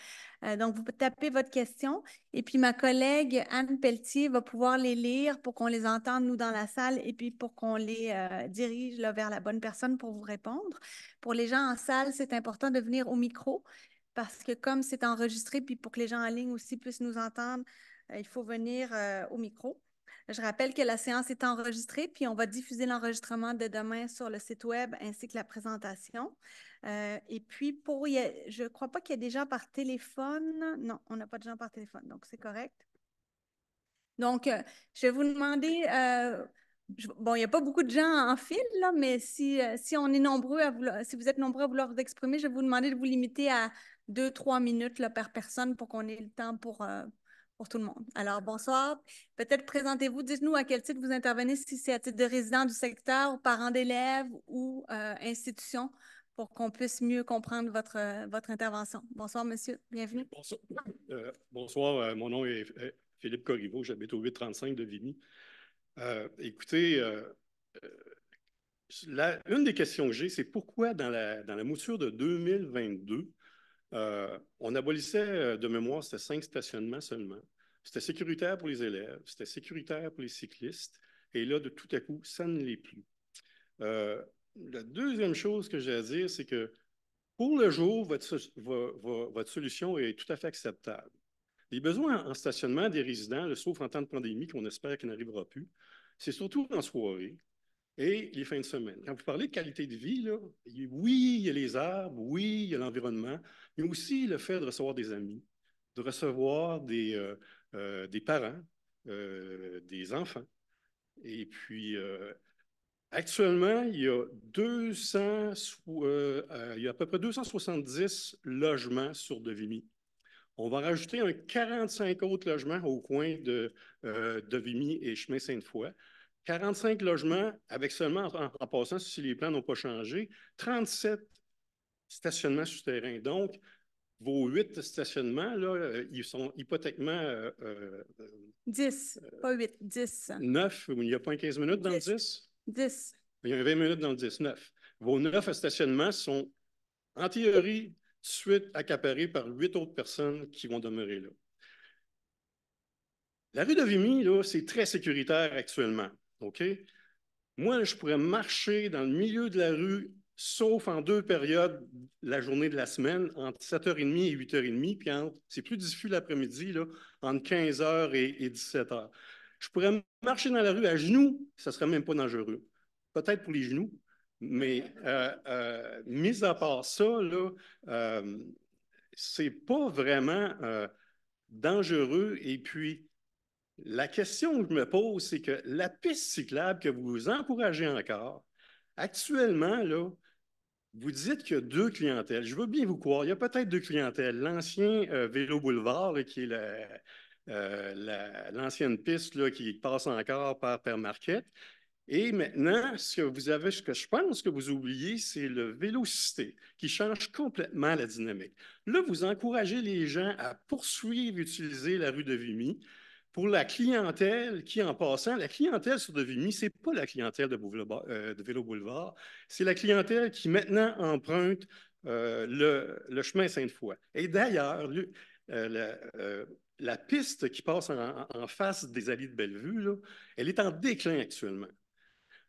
Euh, donc, vous tapez votre question et puis ma collègue Anne Pelletier va pouvoir les lire pour qu'on les entende, nous, dans la salle et puis pour qu'on les dirige vers la bonne personne pour vous répondre. Pour les gens en salle, c'est important de venir au micro parce que comme c'est enregistré, puis pour que les gens en ligne aussi puissent nous entendre, il faut venir au micro. Je rappelle que la séance est enregistrée, puis on va diffuser l'enregistrement de demain sur le site web ainsi que la présentation. Euh, et puis, pour, je ne crois pas qu'il y ait des gens par téléphone. Non, on n'a pas de gens par téléphone, donc c'est correct. Donc, euh, je vais vous demander, euh, bon, il n'y a pas beaucoup de gens en file, là, mais si, on est nombreux à vouloir, si vous êtes nombreux à vouloir vous exprimer, je vais vous demander de vous limiter à deux, trois minutes par personne pour qu'on ait le temps pour, tout le monde. Alors, bonsoir. Peut-être présentez-vous, dites-nous à quel titre vous intervenez, si c'est à titre de résident du secteur, ou parent d'élèves ou euh, institution, pour qu'on puisse mieux comprendre votre, euh, votre intervention. Bonsoir, monsieur. Bienvenue. Bonsoir. Euh, bonsoir. mon nom est Philippe Corriveau. J'habite au 835 de Vigny. écoutez, une des questions que j'ai, c'est pourquoi dans la, dans la mouture de 2022, on abolissait de mémoire, ces cinq stationnements seulement. C'était sécuritaire pour les élèves, c'était sécuritaire pour les cyclistes, et là, de tout à coup, ça ne l'est plus. Euh, la deuxième chose que j'ai à dire, c'est que pour le jour, votre, votre, solution est tout à fait acceptable. Les besoins en stationnement des résidents, le sauf en temps de pandémie, qu'on espère qu'il n'arrivera plus, c'est surtout en soirée et les fins de semaine. Quand vous parlez de qualité de vie, là, oui, il y a les arbres, oui, il y a l'environnement, mais aussi le fait de recevoir des amis, de recevoir des, euh, euh, des parents, euh, des enfants. Et puis, euh, actuellement, il y, a il y a à peu près 270 logements sur Devimy. On va rajouter un 45 autres logements au coin de Devimy et Chemin Sainte-Foy. 45 logements avec seulement, en, en passant, si les plans n'ont pas changé, 37 stationnements souterrains. Donc, vos huit stationnements, là, euh, ils sont hypothéquement 10, euh, euh, pas huit. 10. 9, il n'y a pas 15 minutes dans le 10? 10. Il y a 20 minutes dans le 10, 9. Vos neuf stationnements sont, en théorie, suite accaparés par huit autres personnes qui vont demeurer là. La rue de Vimy, là, c'est très sécuritaire actuellement. OK? Moi, je pourrais marcher dans le milieu de la rue sauf en deux périodes la journée de la semaine, entre 7h30 et 8h30, puis entre, c'est plus diffus l'après-midi, là, entre 15h et, 17h. Je pourrais marcher dans la rue à genoux, ça serait même pas dangereux. Peut-être pour les genoux, mais euh, euh, mis à part ça, là, euh, c'est pas vraiment euh, dangereux. Et puis, la question que je me pose, c'est que la piste cyclable que vous encouragez encore, actuellement, là, vous dites qu'il y a deux clientèles. Je veux bien vous croire. Il y a peut-être deux clientèles. L'ancien euh, Vélo Boulevard, qui est euh, l'ancienne piste là, qui passe encore par Permarket. Et maintenant, ce que vous avez, ce que je pense que vous oubliez, c'est le vélocité qui change complètement la dynamique. Là, vous encouragez les gens à poursuivre utiliser la rue de Vimy pour la clientèle qui, en passant, la clientèle sur devenu ce n'est pas la clientèle de, euh, de Vélo Boulevard, c'est la clientèle qui maintenant emprunte euh, le, chemin Sainte-Foy. Et d'ailleurs, euh, la, piste qui passe en, face des allées de Bellevue, elle est en déclin actuellement.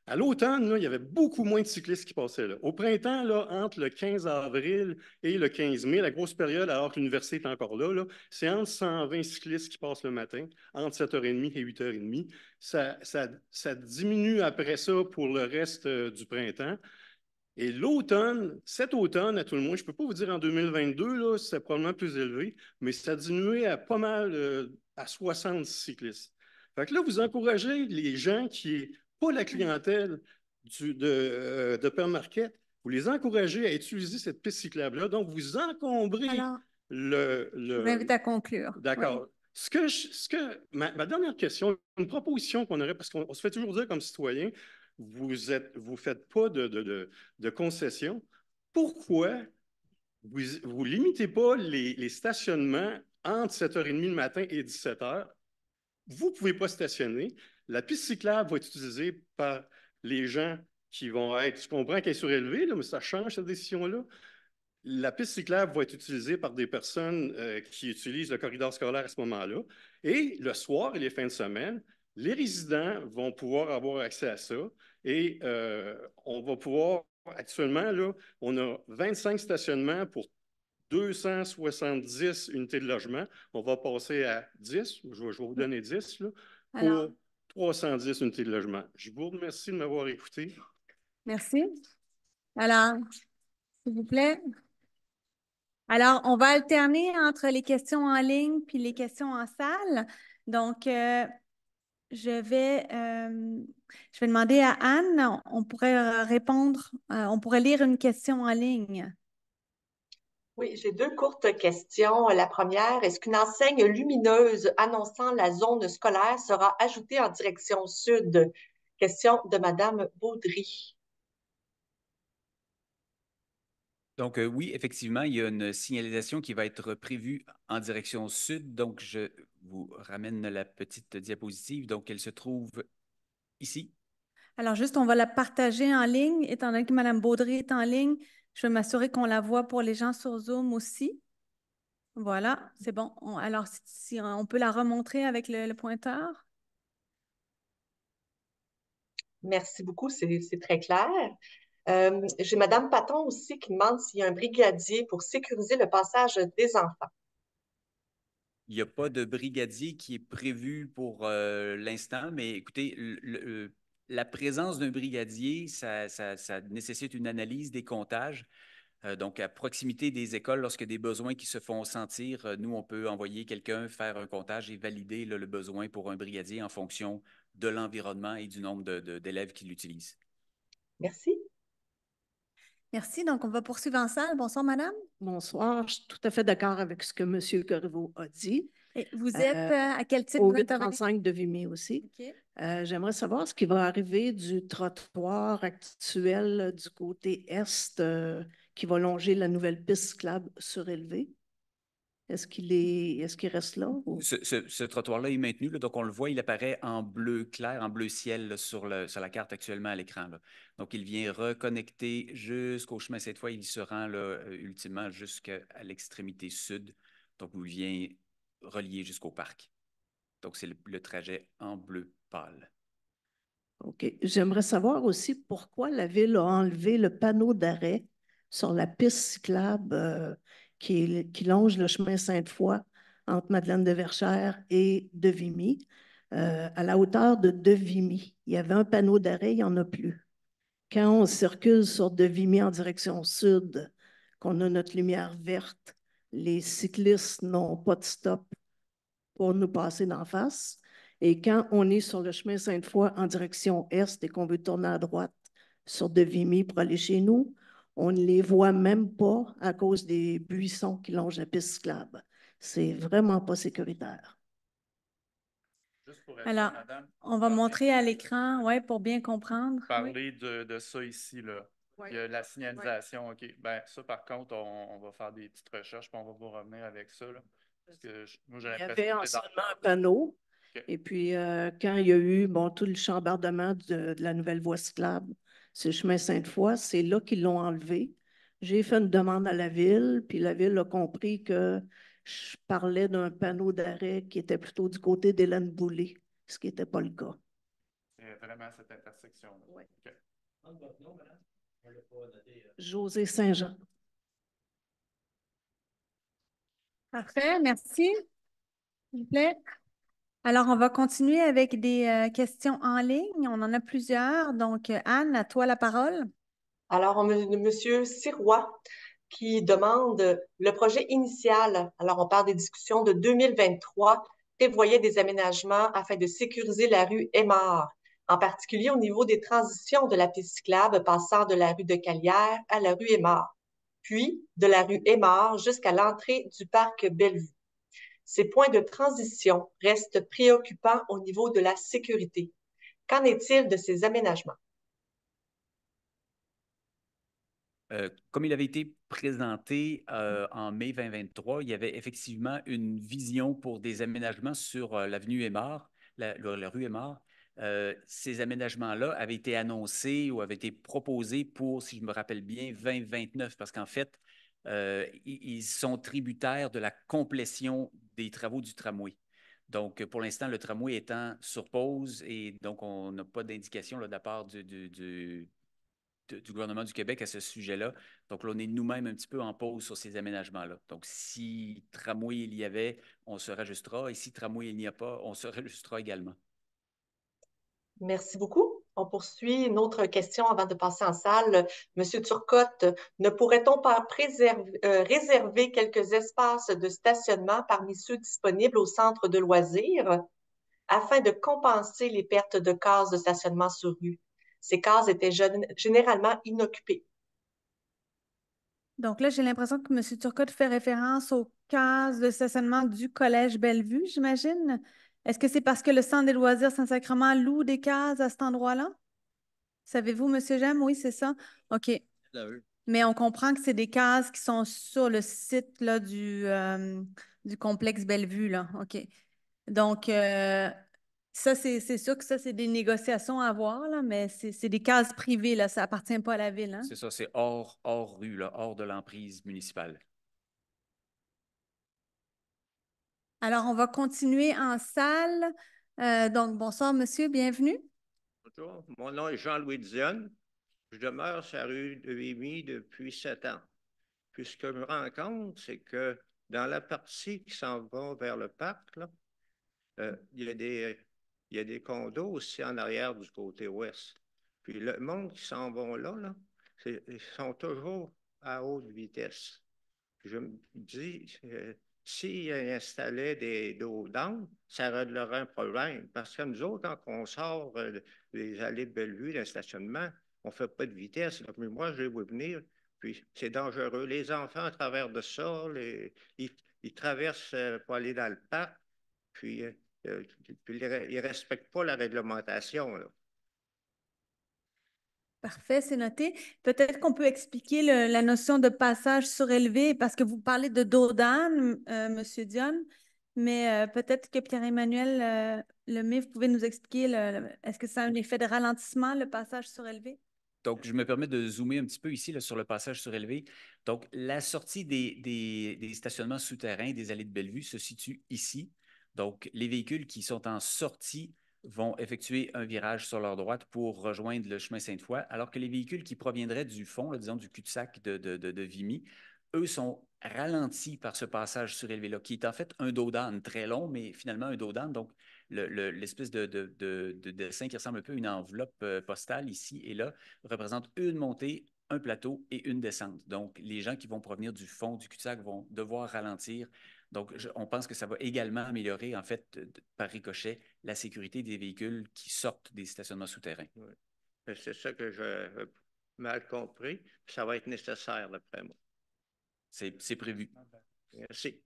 À l'automne, il y avait beaucoup moins de cyclistes qui passaient là. Au printemps, entre le 15 avril et le 15 mai, la grosse période, alors que l'université est encore là, c'est entre 120 cyclistes qui passent le matin, entre 7h30 et 8h30. Ça, diminue après ça pour le reste euh, du printemps. Et l'automne, cet automne, à tout le monde, je ne peux pas vous dire en 2022, c'est probablement plus élevé, mais ça a diminué à pas mal, euh, à 60 cyclistes. Fait que là, vous encouragez les gens qui pas la clientèle du, de, euh, Vous les encouragez à utiliser cette piste cyclable-là. Donc, vous encombrez le, Je vous invite à conclure. D'accord. Ce que, ce que ma, dernière question, une proposition qu'on aurait, parce qu'on se fait toujours dire comme citoyen, vous ne vous faites pas de, de, concession. Pourquoi vous, ne limitez pas les, stationnements entre 7h30 le matin et 17h? Vous ne pouvez pas stationner la piste cyclable va être utilisée par les gens qui vont être, Tu comprends qu'elle est surélevée, mais ça change cette décision-là. La piste cyclable va être utilisée par des personnes euh, qui utilisent le corridor scolaire à ce moment-là. Et le soir et les fins de semaine, les résidents vont pouvoir avoir accès à ça et euh, on va pouvoir, actuellement, là, on a 25 stationnements pour 270 unités de logement. On va passer à 10, je vais, vous donner 10, pour 310 unités de logement. Je vous remercie de m'avoir écouté. Merci. Alors, s'il vous plaît. Alors, on va alterner entre les questions en ligne puis les questions en salle. Donc, euh, je vais, euh, je vais demander à Anne, on pourrait répondre, euh, on pourrait lire une question en ligne. Oui, j'ai deux courtes questions. La première, est-ce qu'une enseigne lumineuse annonçant la zone scolaire sera ajoutée en direction sud? Question de Madame Baudry. Donc euh, oui, effectivement, il y a une signalisation qui va être prévue en direction sud. Donc je vous ramène la petite diapositive. Donc elle se trouve ici. Alors juste, on va la partager en ligne, étant donné que Mme Baudry est en ligne. Je vais m'assurer qu'on la voit pour les gens sur Zoom aussi. Voilà, c'est bon. alors, on peut la remontrer avec le, pointeur. Merci beaucoup, c'est très clair. Euh, j'ai Madame Paton aussi qui demande s'il y a un brigadier pour sécuriser le passage des enfants. Il n'y a pas de brigadier qui est prévu pour euh, l'instant, mais écoutez, le, la présence d'un brigadier, ça, nécessite une analyse des comptages. Euh, donc, à proximité des écoles, lorsque des besoins qui se font sentir, euh, nous, on peut envoyer quelqu'un faire un comptage et valider le besoin pour un brigadier en fonction de l'environnement et du nombre d'élèves qui l'utilisent. Merci. Merci. Donc, on va poursuivre en salle. Bonsoir, madame. Bonsoir. Je suis tout à fait d'accord avec ce que M. Corriveau a dit vous euh, êtes euh, à quel type Au de Vimé aussi. Euh, j'aimerais savoir ce qui va arriver du trottoir actuel du côté est qui va longer la nouvelle piste cyclable surélevée. Est-ce qu'il est, est qu'il reste là? Ce, trottoir-là est maintenu, donc on le voit, il apparaît en bleu clair, en bleu ciel sur, le, la carte actuellement à l'écran. Donc il vient reconnecter jusqu'au chemin. Cette fois, il se rend ultimement jusqu'à l'extrémité sud. Donc, il vient relié jusqu'au parc. Donc, c'est le, trajet en bleu pâle. OK. J'aimerais savoir aussi pourquoi la Ville a enlevé le panneau d'arrêt sur la piste cyclable euh, qui, longe le chemin Sainte-Foy entre Madeleine de Verchères et de Vimy. Euh, à la hauteur de Vimy. Il y avait un panneau d'arrêt, il n'y en a plus. Quand on circule sur Vimy en direction sud, qu'on a notre lumière verte, les cyclistes n'ont pas de stop pour nous passer d'en face. Et quand on est sur le chemin Sainte-Foy en direction est et qu'on veut tourner à droite sur Devimy pour aller chez nous, on ne les voit même pas à cause des buissons qui longent la piste cyclable. C'est vraiment pas sécuritaire. Alors, on va montrer à l'écran, ouais, pour bien comprendre. Parler de, de, ça ici, là. Il y a la signalisation, OK. Ben, ça, par contre, on, va faire des petites recherches, puis on va vous revenir avec ça. il y avait anciennement un panneau. Et puis, euh, quand il y a eu bon, tout le chambardement de, la nouvelle voie cyclable, ce chemin Sainte-Foy, c'est là qu'ils l'ont enlevé. J'ai fait une demande à la ville, puis la ville a compris que je parlais d'un panneau d'arrêt qui était plutôt du côté d'Hélène Boulay, ce qui n'était pas le cas. C'est vraiment cette intersection-là. Oui. Euh. José Saint-Jean. Parfait, merci. S'il vous plaît. Alors, on va continuer avec des euh, questions en ligne. On en a plusieurs. Donc, euh, Anne, à toi la parole. Alors, on, Monsieur Sirois qui demande le projet initial. Alors, on parle des discussions de 2023 prévoyait des aménagements afin de sécuriser la rue Aymar en particulier au niveau des transitions de la piste cyclable passant de la rue de Calière à la rue Aymar, puis de la rue Aymar jusqu'à l'entrée du parc Bellevue. Ces points de transition restent préoccupants au niveau de la sécurité. Qu'en est-il de ces aménagements? Euh, comme il avait été présenté euh, en mai 2023, il y avait effectivement une vision pour des aménagements sur euh, l'avenue Aymar, la, rue Aymar, euh, ces aménagements-là avaient été annoncés ou avaient été proposés pour, si je me rappelle bien, 2029, parce qu'en fait, euh, ils sont tributaires de la complétion des travaux du tramway. Donc, pour l'instant, le tramway étant sur pause et donc on n'a pas d'indication de la part du, du, gouvernement du Québec à ce sujet-là. Donc, là, on est nous-mêmes un petit peu en pause sur ces aménagements-là. Donc, si tramway il y avait, on se rajustera et si tramway il n'y a pas, on se rajustera également. Merci beaucoup. On poursuit une autre question avant de passer en salle. Monsieur Turcotte, ne pourrait-on pas préserver, euh, réserver quelques espaces de stationnement parmi ceux disponibles au centre de loisirs afin de compenser les pertes de cases de stationnement sur rue? Ces cases étaient généralement inoccupées. Donc là, j'ai l'impression que Monsieur Turcotte fait référence aux cases de stationnement du Collège Bellevue, j'imagine? Est-ce que c'est parce que le Centre des loisirs Saint-Sacrement loue des cases à cet endroit-là? Savez-vous, Monsieur Jem? Oui, c'est ça? OK. Mais on comprend que c'est des cases qui sont sur le site là, du, euh, du complexe Bellevue. Là. OK. Donc, euh, ça, c'est sûr que ça, c'est des négociations à avoir, là, mais c'est des cases privées. Là, ça appartient pas à la ville. Hein? C'est ça, c'est hors, hors rue, là, hors de l'emprise municipale. Alors, on va continuer en salle. Euh, donc, bonsoir, monsieur, bienvenue. Bonjour, mon nom est Jean-Louis Dionne. Je demeure sur la rue de Vimy depuis sept ans. Puis, ce que je me rends compte, c'est que dans la partie qui s'en va vers le parc, euh, il, y a des, des condos aussi en arrière du côté ouest. Puis, le monde qui s'en va là, là ils sont toujours à haute vitesse. Je me dis, euh, S'ils installaient des dos d'angle, ça réglerait un problème. Parce que nous autres, quand on sort des euh, allées de Bellevue, d'un stationnement, on ne fait pas de vitesse. mais moi, je vais vous venir, puis c'est dangereux. Les enfants, à travers de ça, ils, traversent euh, pour aller dans le parc, puis, euh, ils ne respectent pas la réglementation. Parfait, c'est noté. Peut-être qu'on peut expliquer la notion de passage surélevé parce que vous parlez de Dodan, euh, Monsieur Dion, mais euh, peut-être que Pierre-Emmanuel le euh, Lemay, vous pouvez nous expliquer est-ce que ça un effet de ralentissement, le passage surélevé? Donc, je me permets de zoomer un petit peu ici sur le passage surélevé. Donc, la sortie des, des stationnements souterrains des allées de Bellevue se situe ici. Donc, les véhicules qui sont en sortie vont effectuer un virage sur leur droite pour rejoindre le chemin Sainte-Foy, alors que les véhicules qui proviendraient du fond, disons du cul-de-sac de, de, Vimy, eux sont ralentis par ce passage surélevé-là, qui est en fait un dos très long, mais finalement un dos Donc, l'espèce de, de, dessin qui ressemble un peu à une enveloppe euh, postale ici et là représente une montée, un plateau et une descente. Donc, les gens qui vont provenir du fond du cul-de-sac vont devoir ralentir donc, on pense que ça va également améliorer, en fait, par ricochet, la sécurité des véhicules qui sortent des stationnements souterrains. C'est ça que j'ai euh, mal compris. Ça va être nécessaire, d'après moi. C'est prévu. Merci.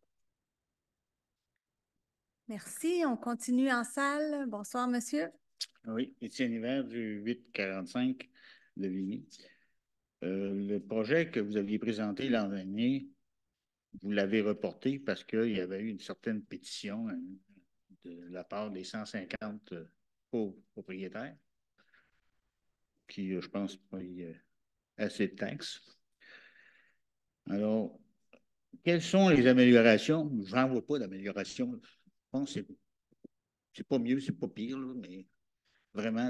Merci. On continue en salle. Bonsoir, monsieur. Oui, Étienne Hiver du 845 de Vigny. Euh, le projet que vous aviez présenté l'an dernier vous l'avez reporté parce qu'il y avait eu une certaine pétition hein, de la part des 150 euh, propriétaires qui, euh, je pense, payent euh, assez de taxes. Alors, quelles sont les améliorations? Je n'en vois pas d'amélioration. Je pense que c'est pas mieux, c'est pas pire, mais vraiment,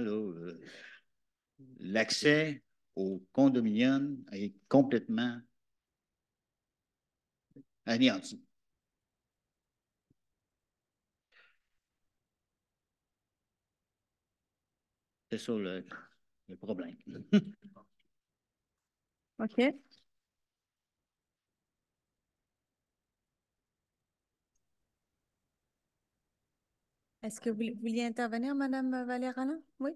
l'accès au condominium est complètement c'est ça le, problème. OK. Est-ce que vous vouliez intervenir, Madame Valère-Alain? Oui.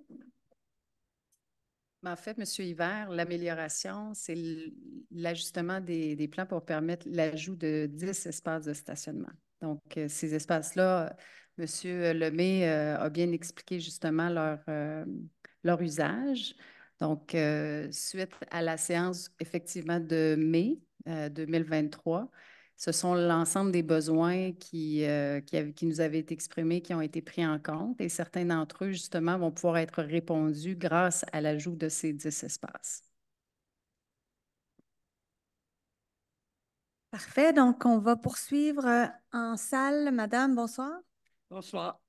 En fait, M. Hiver, l'amélioration, c'est l'ajustement des, plans pour permettre l'ajout de 10 espaces de stationnement. Donc, euh, ces espaces-là, M. Lemay euh, a bien expliqué justement leur, euh, usage. Donc, suite à la séance effectivement de mai 2023, ce sont l'ensemble des besoins qui, euh, qui, nous avaient été exprimés, qui ont été pris en compte, et certains d'entre eux, justement, vont pouvoir être répondus grâce à l'ajout de ces 10 espaces. Parfait. Donc, on va poursuivre euh, en salle. Madame, bonsoir. Bonsoir.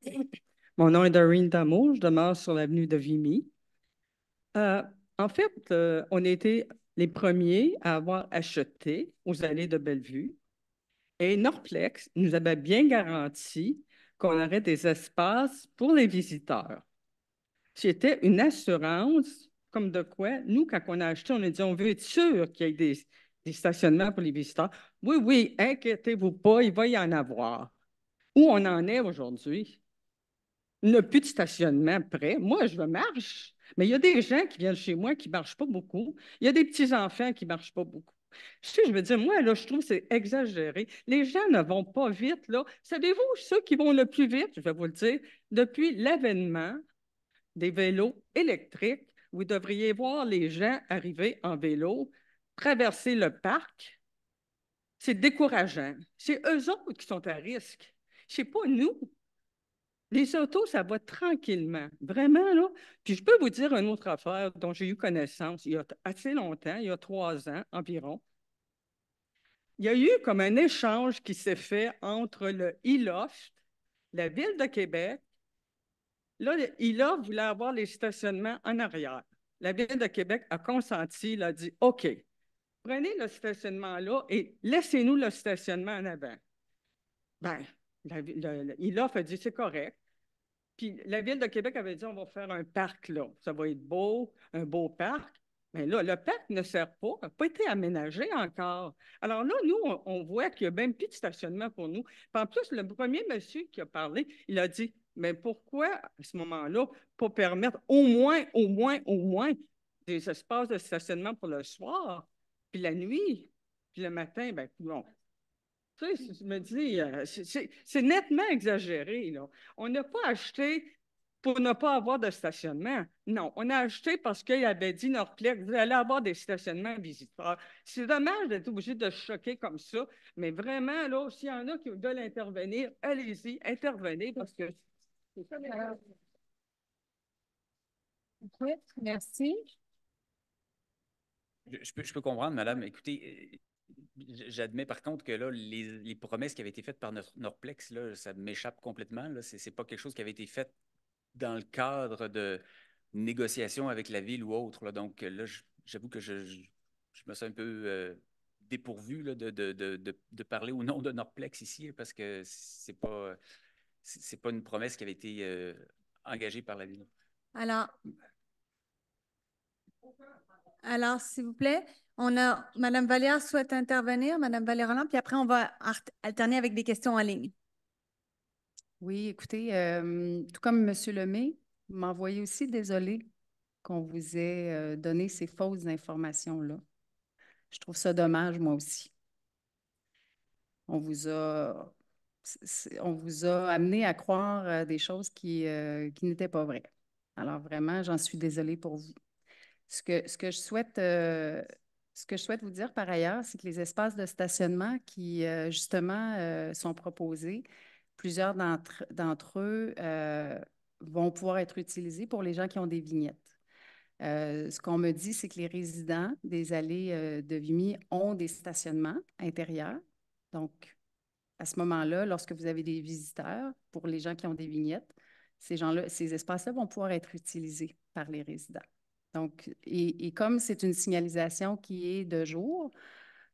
Mon nom est Doreen Damo. Je demeure sur l'avenue de Vimy. Euh, en fait, on a été les premiers à avoir acheté aux allées de Bellevue et Norplex nous avait bien garanti qu'on aurait des espaces pour les visiteurs. C'était une assurance, comme de quoi, nous, quand on a acheté, on a dit on veut être sûr qu'il y ait des, stationnements pour les visiteurs. Oui, oui, inquiétez-vous pas, il va y en avoir. Où on en est aujourd'hui? Il n'y a plus de stationnement près. Moi, je marche, mais il y a des gens qui viennent chez moi qui ne marchent pas beaucoup. Il y a des petits-enfants qui ne marchent pas beaucoup. Je, je veux dire, moi, là, je trouve que c'est exagéré. Les gens ne vont pas vite, là. Savez-vous, ceux qui vont le plus vite, je vais vous le dire, depuis l'avènement des vélos électriques, vous devriez voir les gens arriver en vélo, traverser le parc. C'est décourageant. C'est eux autres qui sont à risque. C'est pas nous. Les autos, ça va tranquillement, vraiment. Là. Puis je peux vous dire une autre affaire dont j'ai eu connaissance il y a assez longtemps, il y a trois ans environ. Il y a eu comme un échange qui s'est fait entre le e-loft, la ville de Québec. Là, le e-loft voulait avoir les stationnements en arrière. La ville de Québec a consenti, Il a dit OK, prenez le stationnement là et laissez-nous le stationnement en avant. Bien, l'e-loft a dit c'est correct la Ville de Québec avait dit on va faire un parc là. Ça va être beau, un beau parc. Mais là, le parc ne sert pas, n'a pas été aménagé encore. Alors là, nous, on, voit qu'il y a même plus de stationnement pour nous. Puis en plus, le premier monsieur qui a parlé, il a dit Mais pourquoi, à ce moment-là, pas permettre au moins, au moins, au moins des espaces de stationnement pour le soir, puis la nuit, puis le matin, ben, tu sais, je me dis, euh, c'est nettement exagéré. Là. On n'a pas acheté pour ne pas avoir de stationnement. Non, on a acheté parce qu'il avait dit Nordplex, vous allez avoir des stationnements visiteurs. C'est dommage d'être obligé de choquer comme ça, mais vraiment, là, s'il y en a qui veulent intervenir, allez-y, intervenez parce que c'est merci. je peux comprendre, madame. Écoutez, euh, J'admets par contre que là, les, promesses qui avaient été faites par notre Norplex, là, ça m'échappe complètement. Ce n'est pas quelque chose qui avait été fait dans le cadre de négociations avec la ville ou autre. Donc là, j'avoue que je, me sens un peu euh, dépourvu de, de, parler au nom de Norplex ici, parce que c'est pas pas une promesse qui avait été euh, engagée par la ville. Alors, alors s'il vous plaît, on a Madame Valère souhaite intervenir, Madame Valère puis après on va alterner avec des questions en ligne. Oui, écoutez, euh, tout comme Monsieur Lemay, vous m'envoyez aussi désolé qu'on vous ait euh, donné ces fausses informations-là. Je trouve ça dommage, moi aussi. On vous a, on vous a amené à croire euh, des choses qui, qui n'étaient pas vraies. Alors vraiment, j'en suis désolée pour vous. Ce que, ce que je souhaite ce que je souhaite vous dire par ailleurs, c'est que les espaces de stationnement qui, euh, justement, euh, sont proposés, plusieurs d'entre eux euh, vont pouvoir être utilisés pour les gens qui ont des vignettes. ce qu'on me dit, c'est que les résidents des allées de Vimy ont des stationnements intérieurs. Donc, à ce moment-là, lorsque vous avez des visiteurs, pour les gens qui ont des vignettes, ces gens-là, ces espaces-là vont pouvoir être utilisés par les résidents. Donc, et, comme c'est une signalisation qui est de jour,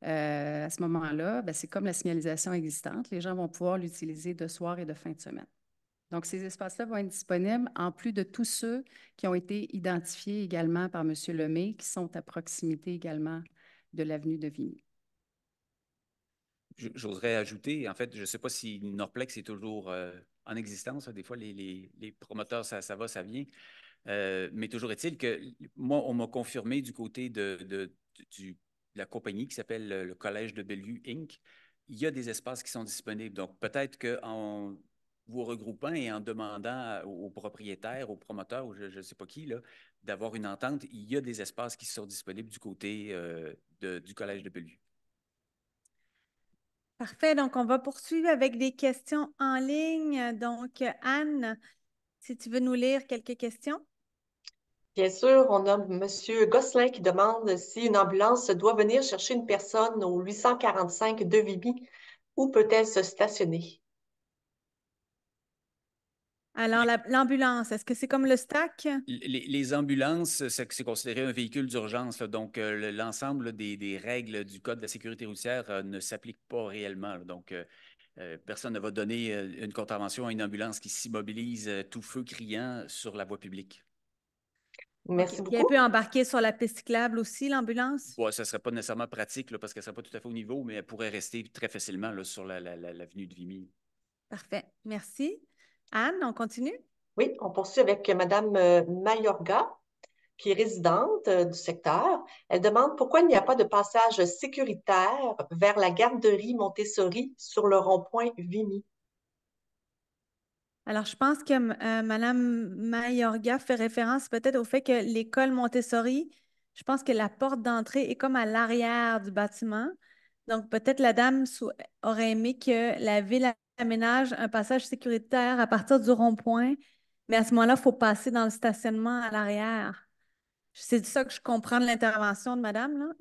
euh, à ce moment-là, ben, c'est comme la signalisation existante. Les gens vont pouvoir l'utiliser de soir et de fin de semaine. Donc, ces espaces-là vont être disponibles en plus de tous ceux qui ont été identifiés également par M. Lemay, qui sont à proximité également de l'avenue de Vigny. J'oserais ajouter, en fait, je ne sais pas si Norplex est toujours euh, en existence. Hein, des fois, les, promoteurs, ça, va, ça vient. Euh, mais toujours est-il que moi, on m'a confirmé du côté de, la compagnie qui s'appelle le, Collège de Bellevue Inc. Il y a des espaces qui sont disponibles. Donc, peut-être qu'en vous regroupant et en demandant aux propriétaires, aux promoteurs, ou je ne sais pas qui, d'avoir une entente, il y a des espaces qui sont disponibles du côté euh, du Collège de Bellevue. Parfait. Donc, on va poursuivre avec des questions en ligne. Donc, Anne, si tu veux nous lire quelques questions. Bien sûr, on a M. Gosselin qui demande si une ambulance doit venir chercher une personne au 845 de Viby. Où peut-elle se stationner? Alors, l'ambulance, est-ce que c'est comme le stack? Les, ambulances, c'est considéré un véhicule d'urgence. Donc, euh, l'ensemble des, règles du Code de la sécurité routière euh, ne s'applique pas réellement. donc, euh, euh, personne ne va donner euh, une contravention à une ambulance qui s'immobilise euh, tout feu criant sur la voie publique. Merci beaucoup. elle peut embarquer sur la piste cyclable aussi, l'ambulance? Oui, ça ne serait pas nécessairement pratique parce qu'elle ne serait pas tout à fait au niveau, mais elle pourrait rester très facilement sur l'avenue de Vimy. Parfait. Merci. Anne, on continue? Oui, on poursuit avec Mme Mayorga qui est résidente euh, du secteur, elle demande pourquoi il n'y a pas de passage sécuritaire vers la garderie Montessori sur le rond-point Vimy. Alors, je pense que Mme euh, Mayorga fait référence peut-être au fait que l'école Montessori, je pense que la porte d'entrée est comme à l'arrière du bâtiment. Donc, peut-être la dame aurait aimé que la ville aménage un passage sécuritaire à partir du rond-point, mais à ce moment-là, il faut passer dans le stationnement à l'arrière. C'est ça que je comprends de l'intervention de madame,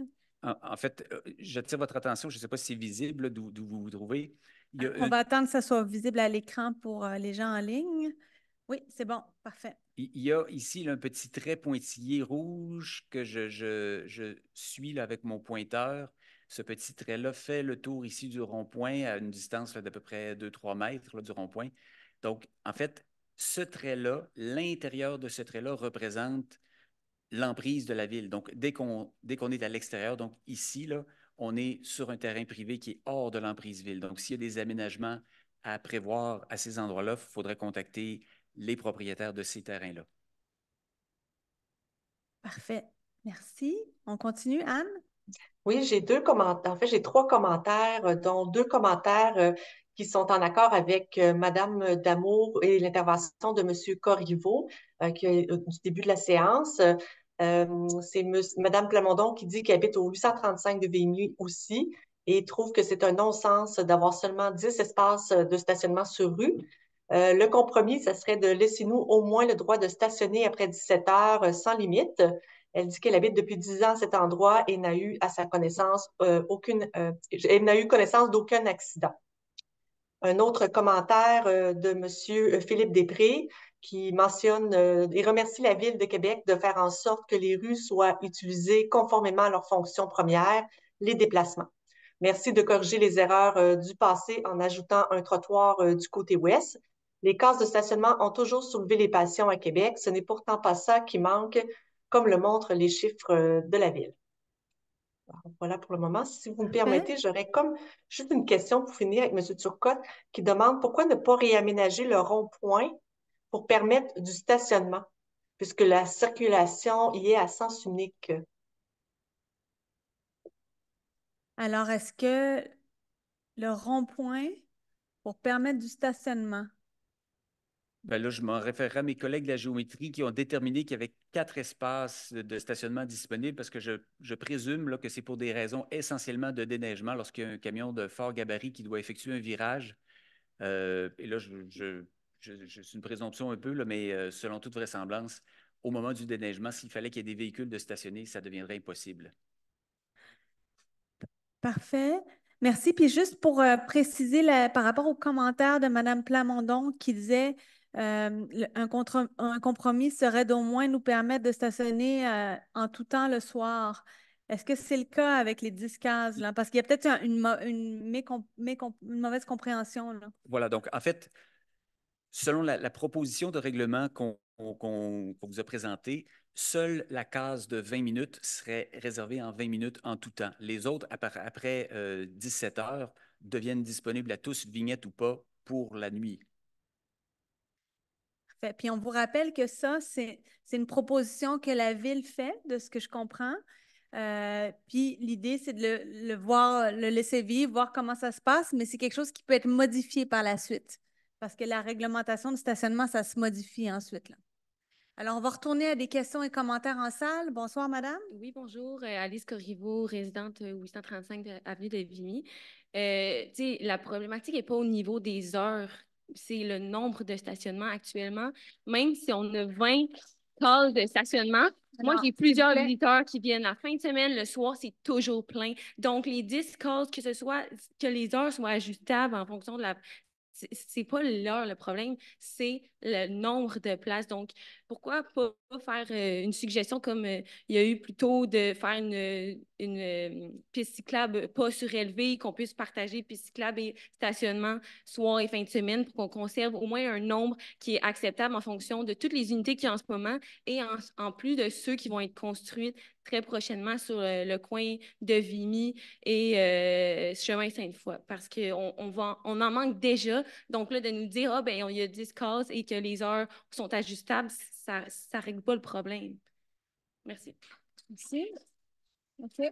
En, fait, euh, j'attire votre attention, je ne sais pas si c'est visible d'où vous vous trouvez. Ah, on euh, va attendre que ça soit visible à l'écran pour euh, les gens en ligne. Oui, c'est bon, parfait. Il y a ici un petit trait pointillé rouge que je, suis avec mon pointeur. Ce petit trait-là fait le tour ici du rond-point à une distance d'à peu près 2-3 mètres du rond-point. Donc, en fait, ce trait-là, l'intérieur de ce trait-là représente l'emprise de la ville. Donc, dès qu'on est à l'extérieur, donc ici, là, on est sur un terrain privé qui est hors de l'emprise ville. Donc, s'il y a des aménagements à prévoir à ces endroits-là, il faudrait contacter les propriétaires de ces terrains-là. Parfait. Merci. On continue, Anne? Oui, j'ai deux commentaires. En fait, j'ai trois commentaires, euh, dont deux commentaires euh, qui sont en accord avec euh, Madame Damour et l'intervention de Monsieur Corriveau au qui, début de la séance. Euh, c'est Madame Plamondon qui dit qu'elle habite au 835 de Vimier aussi et trouve que c'est un non-sens d'avoir seulement 10 espaces de stationnement sur rue. Euh, le compromis, ce serait de laisser nous au moins le droit de stationner après 17 heures euh, sans limite. Elle dit qu'elle habite depuis 10 ans cet endroit et n'a eu à sa connaissance aucune, elle n'a eu connaissance d'aucun accident. Un autre commentaire de M. Philippe Després qui mentionne euh, et remercie la Ville de Québec de faire en sorte que les rues soient utilisées conformément à leur fonction première, les déplacements. Merci de corriger les erreurs euh, du passé en ajoutant un trottoir euh, du côté ouest. Les cases de stationnement ont toujours soulevé les passions à Québec. Ce n'est pourtant pas ça qui manque, comme le montrent les chiffres de la Ville. voilà pour le moment. Si vous me permettez, j'aurais comme juste une question pour finir avec M. Turcotte qui demande pourquoi ne pas réaménager le rond-point pour permettre du stationnement, puisque la circulation y est à sens unique. Alors, est-ce que le rond-point pour permettre du stationnement? Ben là, je m'en référerai à mes collègues de la géométrie qui ont déterminé qu'il y avait quatre espaces de stationnement disponibles parce que je, présume là, que c'est pour des raisons essentiellement de déneigement lorsqu'il y a un camion de fort gabarit qui doit effectuer un virage. Euh, et là, je je, c'est une présomption un peu, là, mais euh, selon toute vraisemblance, au moment du déneigement, s'il fallait qu'il y ait des véhicules de stationner, ça deviendrait impossible. Parfait. Merci. Puis juste pour euh, préciser par rapport au commentaire de Mme Plamondon qui disait qu'un euh, un, un, compromis serait d'au moins nous permettre de stationner en tout temps le soir. Est-ce que c'est le cas avec les 10 cases? Là? Parce qu'il y a peut-être une, mauvaise compréhension. Là. Voilà, donc en fait, selon la, proposition de règlement qu'on vous a présentée, seule la case de 20 minutes serait réservée en 20 minutes en tout temps. Les autres, après, 17 euh, heures, deviennent disponibles à tous, vignette ou pas, pour la nuit. Puis on vous rappelle que ça, c'est une proposition que la Ville fait, de ce que je comprends. Euh, puis l'idée, c'est de le, voir, le laisser vivre, voir comment ça se passe, mais c'est quelque chose qui peut être modifié par la suite parce que la réglementation du stationnement, ça se modifie ensuite. Là. Alors, on va retourner à des questions et commentaires en salle. Bonsoir, madame. Oui, bonjour. Euh, Alice Corriveau, résidente 835 euh, Avenue de Vimy. Euh, la problématique n'est pas au niveau des heures, c'est le nombre de stationnements actuellement. Même si on a 20 calls de stationnement, moi, j'ai plusieurs visiteurs qui viennent la fin de semaine, le soir, c'est toujours plein. Donc, les 10 calls, que ce soit, que les heures soient ajustables en fonction de la c'est pas l'heure le problème, c'est le nombre de places. Donc, pourquoi pas faire une suggestion comme il y a eu plutôt de faire une, piste cyclable pas surélevée, qu'on puisse partager piste cyclable et stationnement soir et fin de semaine pour qu'on conserve au moins un nombre qui est acceptable en fonction de toutes les unités qu'il y a en ce moment et en, plus de ceux qui vont être construits très prochainement sur le, coin de Vimy et Chemin Sainte-Foy parce qu'on on on en manque déjà. Donc là, de nous dire, ah, ben, il y a 10 cases et que les heures sont ajustables, ça ne règle pas le problème. Merci. Merci. OK.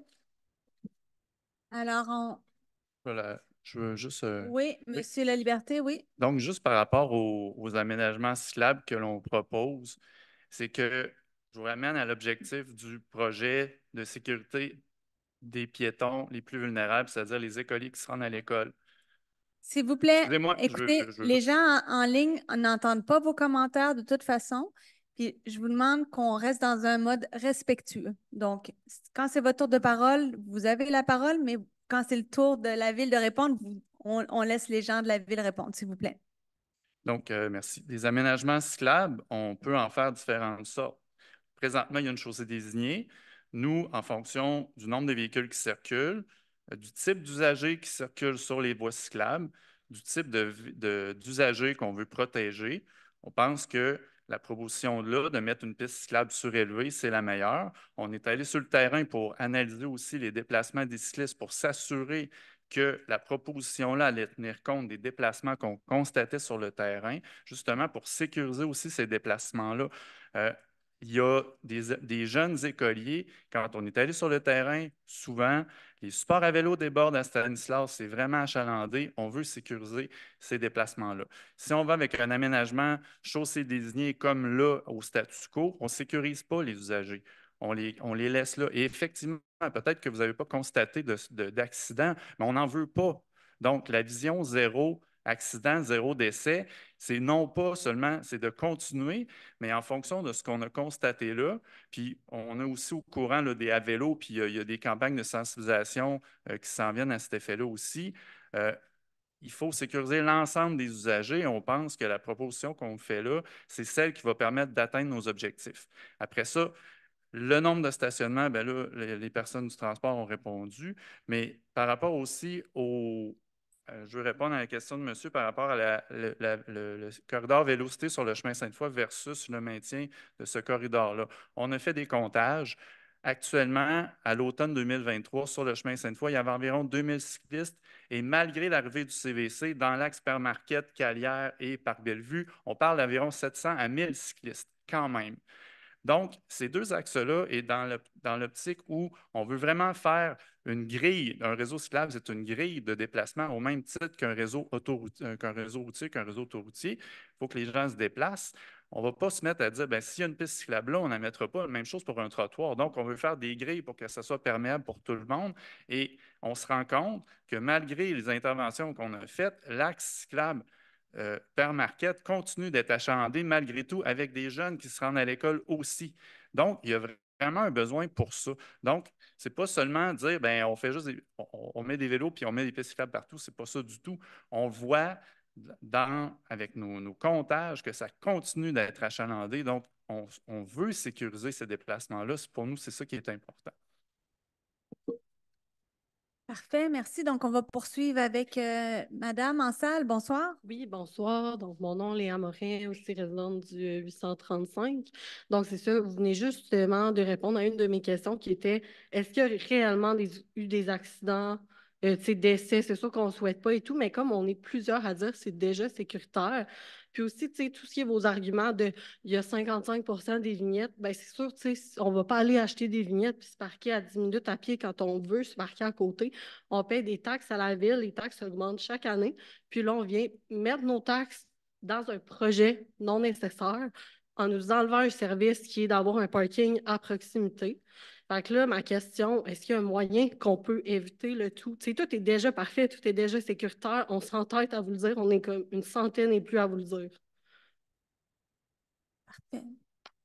Alors, on. Voilà. Je veux juste. Euh, oui, Monsieur La Liberté, oui. Donc, juste par rapport aux, aménagements cyclables que l'on propose, c'est que je vous ramène à l'objectif du projet de sécurité des piétons les plus vulnérables, c'est-à-dire les écoliers qui se rendent à l'école. S'il vous plaît, écoutez, les gens en ligne n'entendent pas vos commentaires de toute façon. Puis je vous demande qu'on reste dans un mode respectueux. Donc, quand c'est votre tour de parole, vous avez la parole, mais quand c'est le tour de la ville de répondre, on, laisse les gens de la ville répondre, s'il vous plaît. Donc, euh, merci. Les aménagements cyclables, on peut en faire différentes sortes. Présentement, il y a une chaussée désignée. Nous, en fonction du nombre de véhicules qui circulent, euh, du type d'usagers qui circulent sur les voies cyclables, du type d'usagers qu'on veut protéger, on pense que la proposition là de mettre une piste cyclable surélevée, c'est la meilleure. On est allé sur le terrain pour analyser aussi les déplacements des cyclistes pour s'assurer que la proposition-là allait tenir compte des déplacements qu'on constatait sur le terrain, justement pour sécuriser aussi ces déplacements-là. Euh, il y a des, des, jeunes écoliers, quand on est allé sur le terrain, souvent, les supports à vélo débordent à Stanislas, c'est vraiment achalandé. On veut sécuriser ces déplacements-là. Si on va avec un aménagement chaussée désigné comme là au statu quo, on ne sécurise pas les usagers. On les, on les laisse là. Et effectivement, peut-être que vous n'avez pas constaté d'accident, mais on n'en veut pas. Donc, la vision zéro accident, zéro décès, c'est non pas seulement, c'est de continuer, mais en fonction de ce qu'on a constaté là. Puis on est aussi au courant là, des à puis il y a des campagnes de sensibilisation euh, qui s'en viennent à cet effet-là aussi. Euh, il faut sécuriser l'ensemble des usagers. On pense que la proposition qu'on fait là, c'est celle qui va permettre d'atteindre nos objectifs. Après ça, le nombre de stationnements, bien là, les personnes du transport ont répondu, mais par rapport aussi au, euh, je veux répondre à la question de monsieur par rapport à le, corridor vélocité sur le chemin Sainte-Foy versus le maintien de ce corridor-là. On a fait des comptages. Actuellement, à l'automne 2023, sur le chemin Sainte-Foy, il y avait environ 2000 cyclistes et malgré l'arrivée du CVC dans l'axe Permarquette, Calière et parc Bellevue, on parle d'environ 700 à 1000 cyclistes quand même. Donc, ces deux axes-là, et dans l'optique où on veut vraiment faire une grille, un réseau cyclable, c'est une grille de déplacement au même titre qu'un réseau, euh, qu'un réseau routier, qu'un réseau autoroutier. Il faut que les gens se déplacent. On ne va pas se mettre à dire, ben, s'il y a une piste cyclable là, on n'en mettra pas. Même chose pour un trottoir. Donc, on veut faire des grilles pour que ça soit perméable pour tout le monde. Et on se rend compte que malgré les interventions qu'on a faites, l'axe cyclable euh, per market continue d'être achandé malgré tout avec des jeunes qui se rendent à l'école aussi. Donc, il y a vraiment un besoin pour ça. Donc, c'est pas seulement dire, ben on fait juste, on, met des vélos puis on met des pistes cyclables partout. C'est pas ça du tout. On voit dans, avec nos, comptages que ça continue d'être achalandé. Donc, on, on veut sécuriser ces déplacements-là. Pour nous, c'est ça qui est important. Parfait, merci. Donc, on va poursuivre avec euh, madame Madame salle Bonsoir. Oui, bonsoir. Donc, mon nom, Léa Morin, aussi résidente du 835. Donc, c'est ça, vous venez justement de répondre à une de mes questions qui était est-ce qu'il y a réellement eu des accidents, des euh, décès C'est sûr qu'on ne souhaite pas et tout, mais comme on est plusieurs à dire c'est déjà sécuritaire, puis aussi, tu tout ce qui est vos arguments de il y a 55 des vignettes, bien, c'est sûr, tu on ne va pas aller acheter des vignettes puis se parquer à 10 minutes à pied quand on veut se parquer à côté. On paye des taxes à la ville, les taxes augmentent chaque année. Puis là, on vient mettre nos taxes dans un projet non nécessaire en nous enlevant un service qui est d'avoir un parking à proximité. Fait que là, ma question, est-ce qu'il y a un moyen qu'on peut éviter le tout? tout est déjà parfait, tout est déjà sécuritaire. On s'entête à vous le dire. On est comme une centaine et plus à vous le dire. Parfait.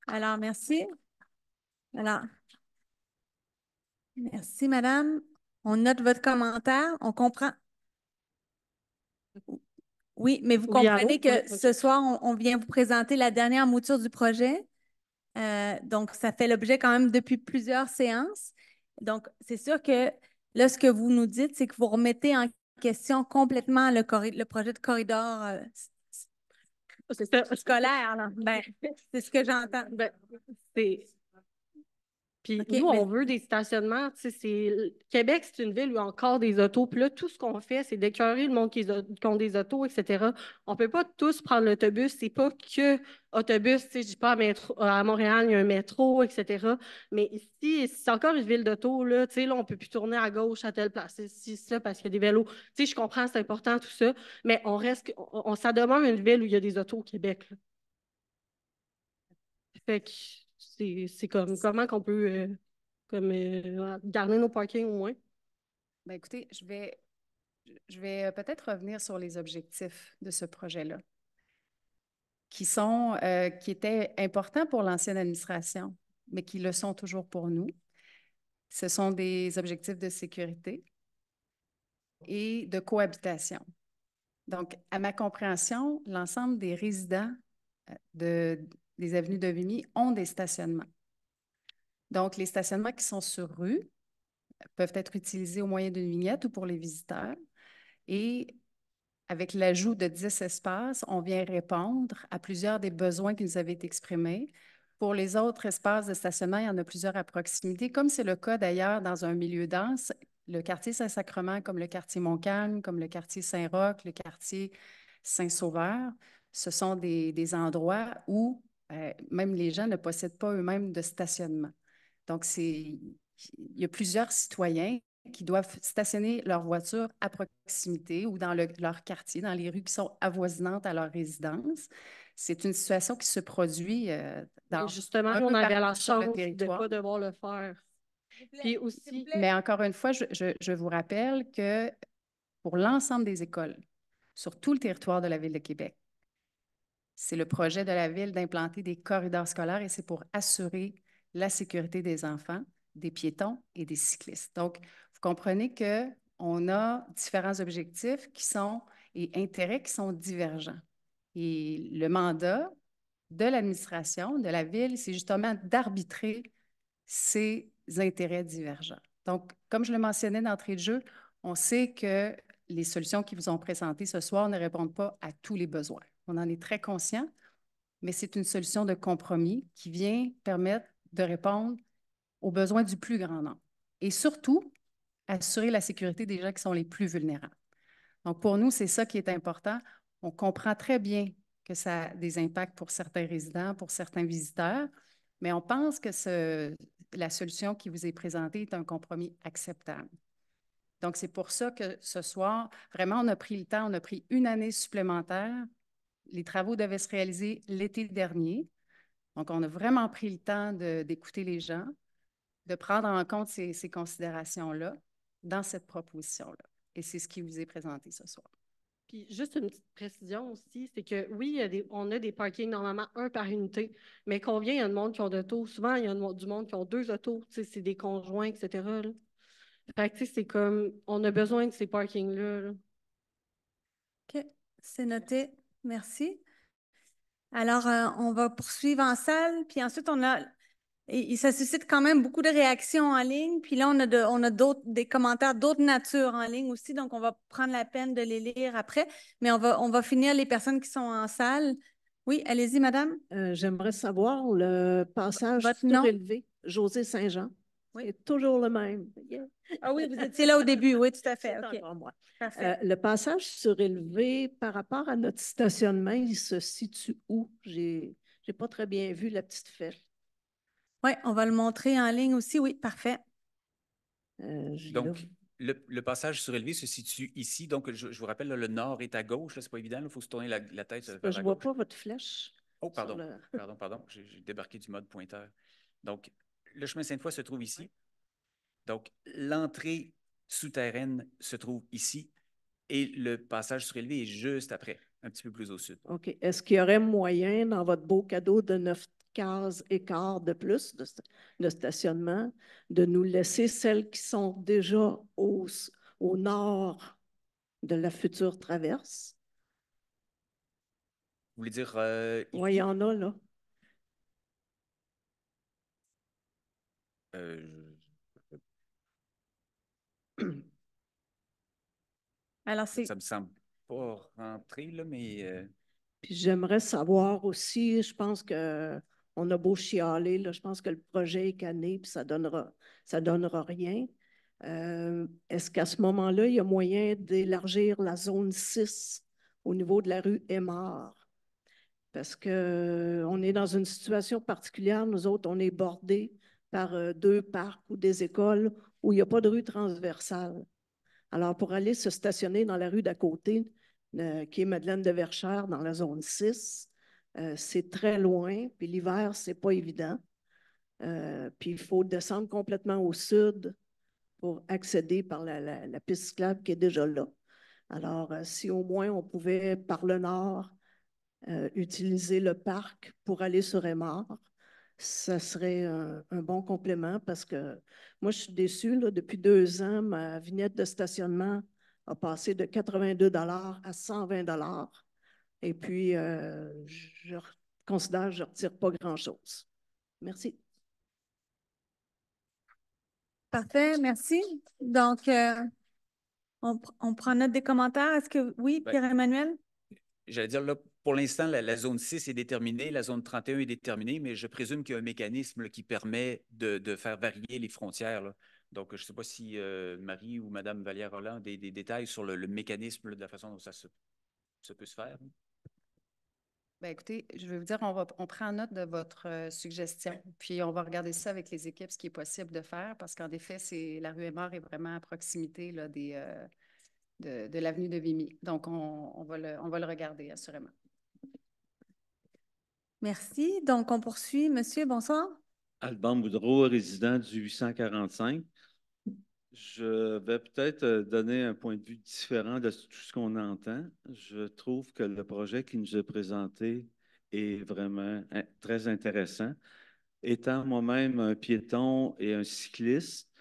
Alors, merci. Alors, merci, madame. On note votre commentaire. On comprend. Oui, mais vous comprenez que ce soir, on vient vous présenter la dernière mouture du projet. Euh, donc, ça fait l'objet quand même depuis plusieurs séances. Donc, c'est sûr que là, ce que vous nous dites, c'est que vous remettez en question complètement le, projet de corridor euh, scolaire. Ben, c'est ce que j'entends. Ben, c'est puis nous, on veut des stationnements. Québec, c'est une ville où il y a encore des autos. Puis là, tout ce qu'on fait, c'est d'écœurer le monde qui, ont des autos, etc. On ne peut pas tous prendre l'autobus. C'est pas que autobus. Je ne dis pas à, à Montréal, il y a un métro, etc. Mais ici, c'est encore une ville d'auto. Là, là, on ne peut plus tourner à gauche à telle place. C'est ça, parce qu'il y a des vélos. je comprends, c'est important, tout ça. Mais on reste, on, ça demande une ville où il y a des autos au Québec. Fait que c'est comme comment qu'on peut euh, comme, euh, garder nos parkings au moins. Ben écoutez, je vais, je vais euh, peut-être revenir sur les objectifs de ce projet-là, qui sont qui étaient importants pour l'ancienne administration, mais qui le sont toujours pour nous. Ce sont des objectifs de sécurité et de cohabitation. Donc, à ma compréhension, l'ensemble des résidents de, des avenues de Vimy ont des stationnements. Donc, les stationnements qui sont sur rue peuvent être utilisés au moyen d'une vignette ou pour les visiteurs. Et avec l'ajout de 10 espaces, on vient répondre à plusieurs des besoins qui nous avaient été exprimés. Pour les autres espaces de stationnement, il y en a plusieurs à proximité, comme c'est le cas d'ailleurs dans un milieu dense, le quartier Saint-Sacrement, comme le quartier Montcalm, comme le quartier Saint-Roch, le quartier Saint-Sauveur. Ce sont des endroits où euh, même les gens ne possèdent pas eux-mêmes de stationnement. Donc, c'est, il y a plusieurs citoyens qui doivent stationner leur voiture à proximité ou dans leur quartier, dans les rues qui sont avoisinantes à leur résidence. C'est une situation qui se produit euh, dans. justement, on avait la chance de ne pas devoir le faire. Puis aussi... Mais encore une fois, je vous rappelle que pour l'ensemble des écoles, sur tout le territoire de la Ville de Québec, c'est le projet de la ville d'implanter des corridors scolaires et c'est pour assurer la sécurité des enfants, des piétons et des cyclistes. Donc, vous comprenez qu'on a différents objectifs qui sont et intérêts qui sont divergents. Et le mandat de l'administration, de la ville, c'est justement d'arbitrer ces intérêts divergents. Donc, comme je le mentionnais d'entrée de jeu, on sait que les solutions qui vous ont présentées ce soir ne répondent pas à tous les besoins. On en est très conscient, mais c'est une solution de compromis qui vient permettre de répondre aux besoins du plus grand nombre et surtout assurer la sécurité des gens qui sont les plus vulnérables. Donc, pour nous, c'est ça qui est important. On comprend très bien que ça a des impacts pour certains résidents, pour certains visiteurs, mais on pense que ce, la solution qui vous est présentée est un compromis acceptable. Donc, c'est pour ça que ce soir, vraiment, on a pris le temps, on a pris une année supplémentaire les travaux devaient se réaliser l'été dernier. Donc, on a vraiment pris le temps d'écouter les gens, de prendre en compte ces, considérations-là dans cette proposition-là. Et c'est ce qui vous est présenté ce soir. Puis juste une petite précision aussi, c'est que oui, on a des parkings normalement un par unité, mais combien il y a de monde qui ont deux autos? Souvent, il y a du monde qui ont deux autos, c'est des conjoints, etc. En Fait que c'est comme, on a besoin de ces parkings-là. Là. OK, c'est noté. Merci. Alors, euh, on va poursuivre en salle, puis ensuite, on a. Et, ça suscite quand même beaucoup de réactions en ligne. Puis là, on a, on a d'autres, des commentaires d'autres natures en ligne aussi, donc on va prendre la peine de les lire après. Mais on va, on va finir les personnes qui sont en salle. Oui, allez-y, madame. Euh, j'aimerais savoir le passage Votre José Saint-Jean. Oui. toujours le même. Ah oui, vous étiez là au début, oui, tout à fait. Euh, le passage surélevé par rapport à notre stationnement, il se situe où? Je n'ai pas très bien vu la petite flèche. Oui, on va le montrer en ligne aussi, oui, parfait. Euh, Donc, le, passage surélevé se situe ici. Donc, je, vous rappelle, le nord est à gauche. Ce n'est pas évident. Il faut se tourner la, tête Je ne vois pas votre flèche. Oh, pardon. pardon, pardon. J'ai débarqué du mode pointeur. Donc, le chemin Sainte-Foy se trouve ici. Donc, l'entrée souterraine se trouve ici et le passage surélevé est juste après, un petit peu plus au sud. OK. Est-ce qu'il y aurait moyen, dans votre beau cadeau de 9 cases et quart de plus de, stationnement, de nous laisser celles qui sont déjà au, au nord de la future traverse? Vous voulez dire... Euh, oui, il y en a, là. Euh, ça me semble pas rentrer, là, mais... Euh, puis j'aimerais savoir aussi, je pense que on a beau chialer, là, je pense que le projet est cané, puis ça donnera, ça donnera rien. Euh, est-ce qu'à ce moment-là, il y a moyen d'élargir la zone 6 au niveau de la rue Aymar? Parce qu'on est dans une situation particulière, nous autres, on est bordés par euh, deux parcs ou des écoles où il n'y a pas de rue transversale. Alors, pour aller se stationner dans la rue d'à côté, euh, qui est Madeleine de Verchères, dans la zone 6, euh, c'est très loin, puis l'hiver, c'est pas évident. puis il faut descendre complètement au sud pour accéder par la, la, piste cyclable qui est déjà là. Alors, si au moins on pouvait, par le nord, utiliser le parc pour aller sur Aymar, ça serait un, bon complément parce que moi, je suis déçue. depuis deux ans, ma vignette de stationnement a passé de 82 à 120 Et puis, euh, je, considère que je ne retire pas grand-chose. Merci. Parfait, merci. Donc, euh, on, on, prend note des commentaires. Est-ce que oui, ben, Pierre-Emmanuel? J'allais dire, là, pour l'instant, la, zone 6 est déterminée, la zone 31 est déterminée, mais je présume qu'il y a un mécanisme qui permet de, faire varier les frontières. Donc, je ne sais pas si euh, Marie ou Madame Valère-Roland ont des, détails sur le, mécanisme de la façon dont ça, peut se faire. Bien, écoutez, je vais vous dire, on, va, on prend note de votre euh, suggestion, puis on va regarder ça avec les équipes, ce qui est possible de faire, parce qu'en effet, c'est la rue mort est vraiment à proximité euh, de, l'avenue de Vimy. Donc, va on va le regarder, assurément. Merci. Donc, on poursuit. Monsieur, bonsoir. Alban Boudreau, résident du 845. Je vais peut-être euh, donner un point de vue différent de tout ce qu'on entend. Je trouve que le projet qui nous est présenté est vraiment hein, très intéressant. Étant moi-même un piéton et un cycliste,